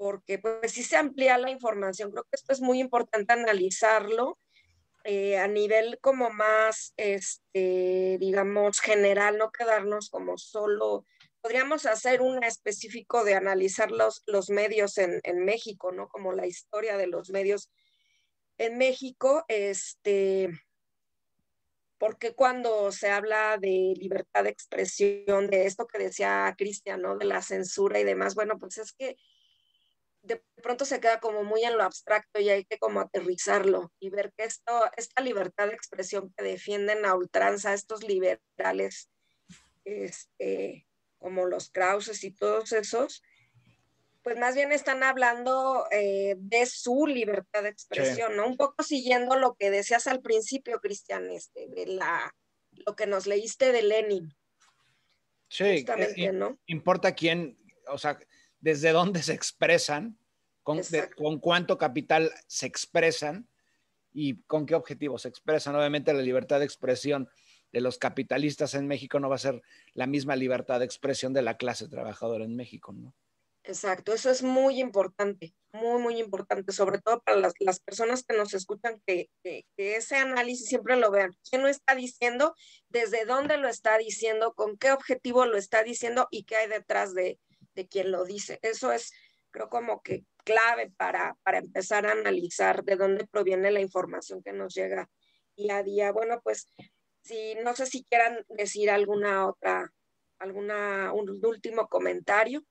porque pues si se amplía la información. Creo que esto es muy importante analizarlo eh, a nivel como más, este, digamos, general, no quedarnos como solo, podríamos hacer un específico de analizar los, medios en, en México, ¿no? Como la historia de los medios en México, este, porque cuando se habla de libertad de expresión, de esto que decía Cristian, ¿no? De la censura y demás, bueno, pues es que de pronto se queda como muy en lo abstracto y hay que como aterrizarlo y ver que esto, esta libertad de expresión que defienden a ultranza estos liberales, este, como los Krauses y todos esos, pues más bien están hablando eh, de su libertad de expresión, ¿no? Un poco siguiendo lo que decías al principio, Cristian, este, de la, lo que nos leíste de Lenin. Sí, eh, importa quién, o sea, desde dónde se expresan, con, con, cuánto capital se expresan y con qué objetivos se expresan. Obviamente la libertad de expresión de los capitalistas en México no va a ser la misma libertad de expresión de la clase trabajadora en México, ¿no? Exacto, eso es muy importante, muy, muy importante, sobre todo para las, personas que nos escuchan, que, ese análisis siempre lo vean. ¿Quién no está diciendo? ¿Desde dónde lo está diciendo? ¿Con qué objetivo lo está diciendo? ¿Y qué hay detrás de, de quien lo dice. Eso es, creo, como que clave para, empezar a analizar de dónde proviene la información que nos llega día a día. Bueno, pues si no sé si quieran decir alguna otra, alguna, un último comentario.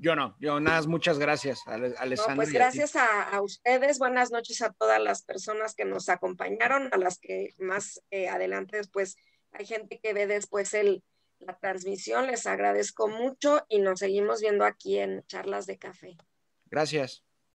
Yo no, yo nada, muchas gracias, Alessandra. pues gracias a, ustedes, buenas noches a todas las personas que nos acompañaron, a las que más eh, adelante después pues, hay gente que ve después el, la transmisión. Les agradezco mucho y nos seguimos viendo aquí en Charlas de Café. Gracias.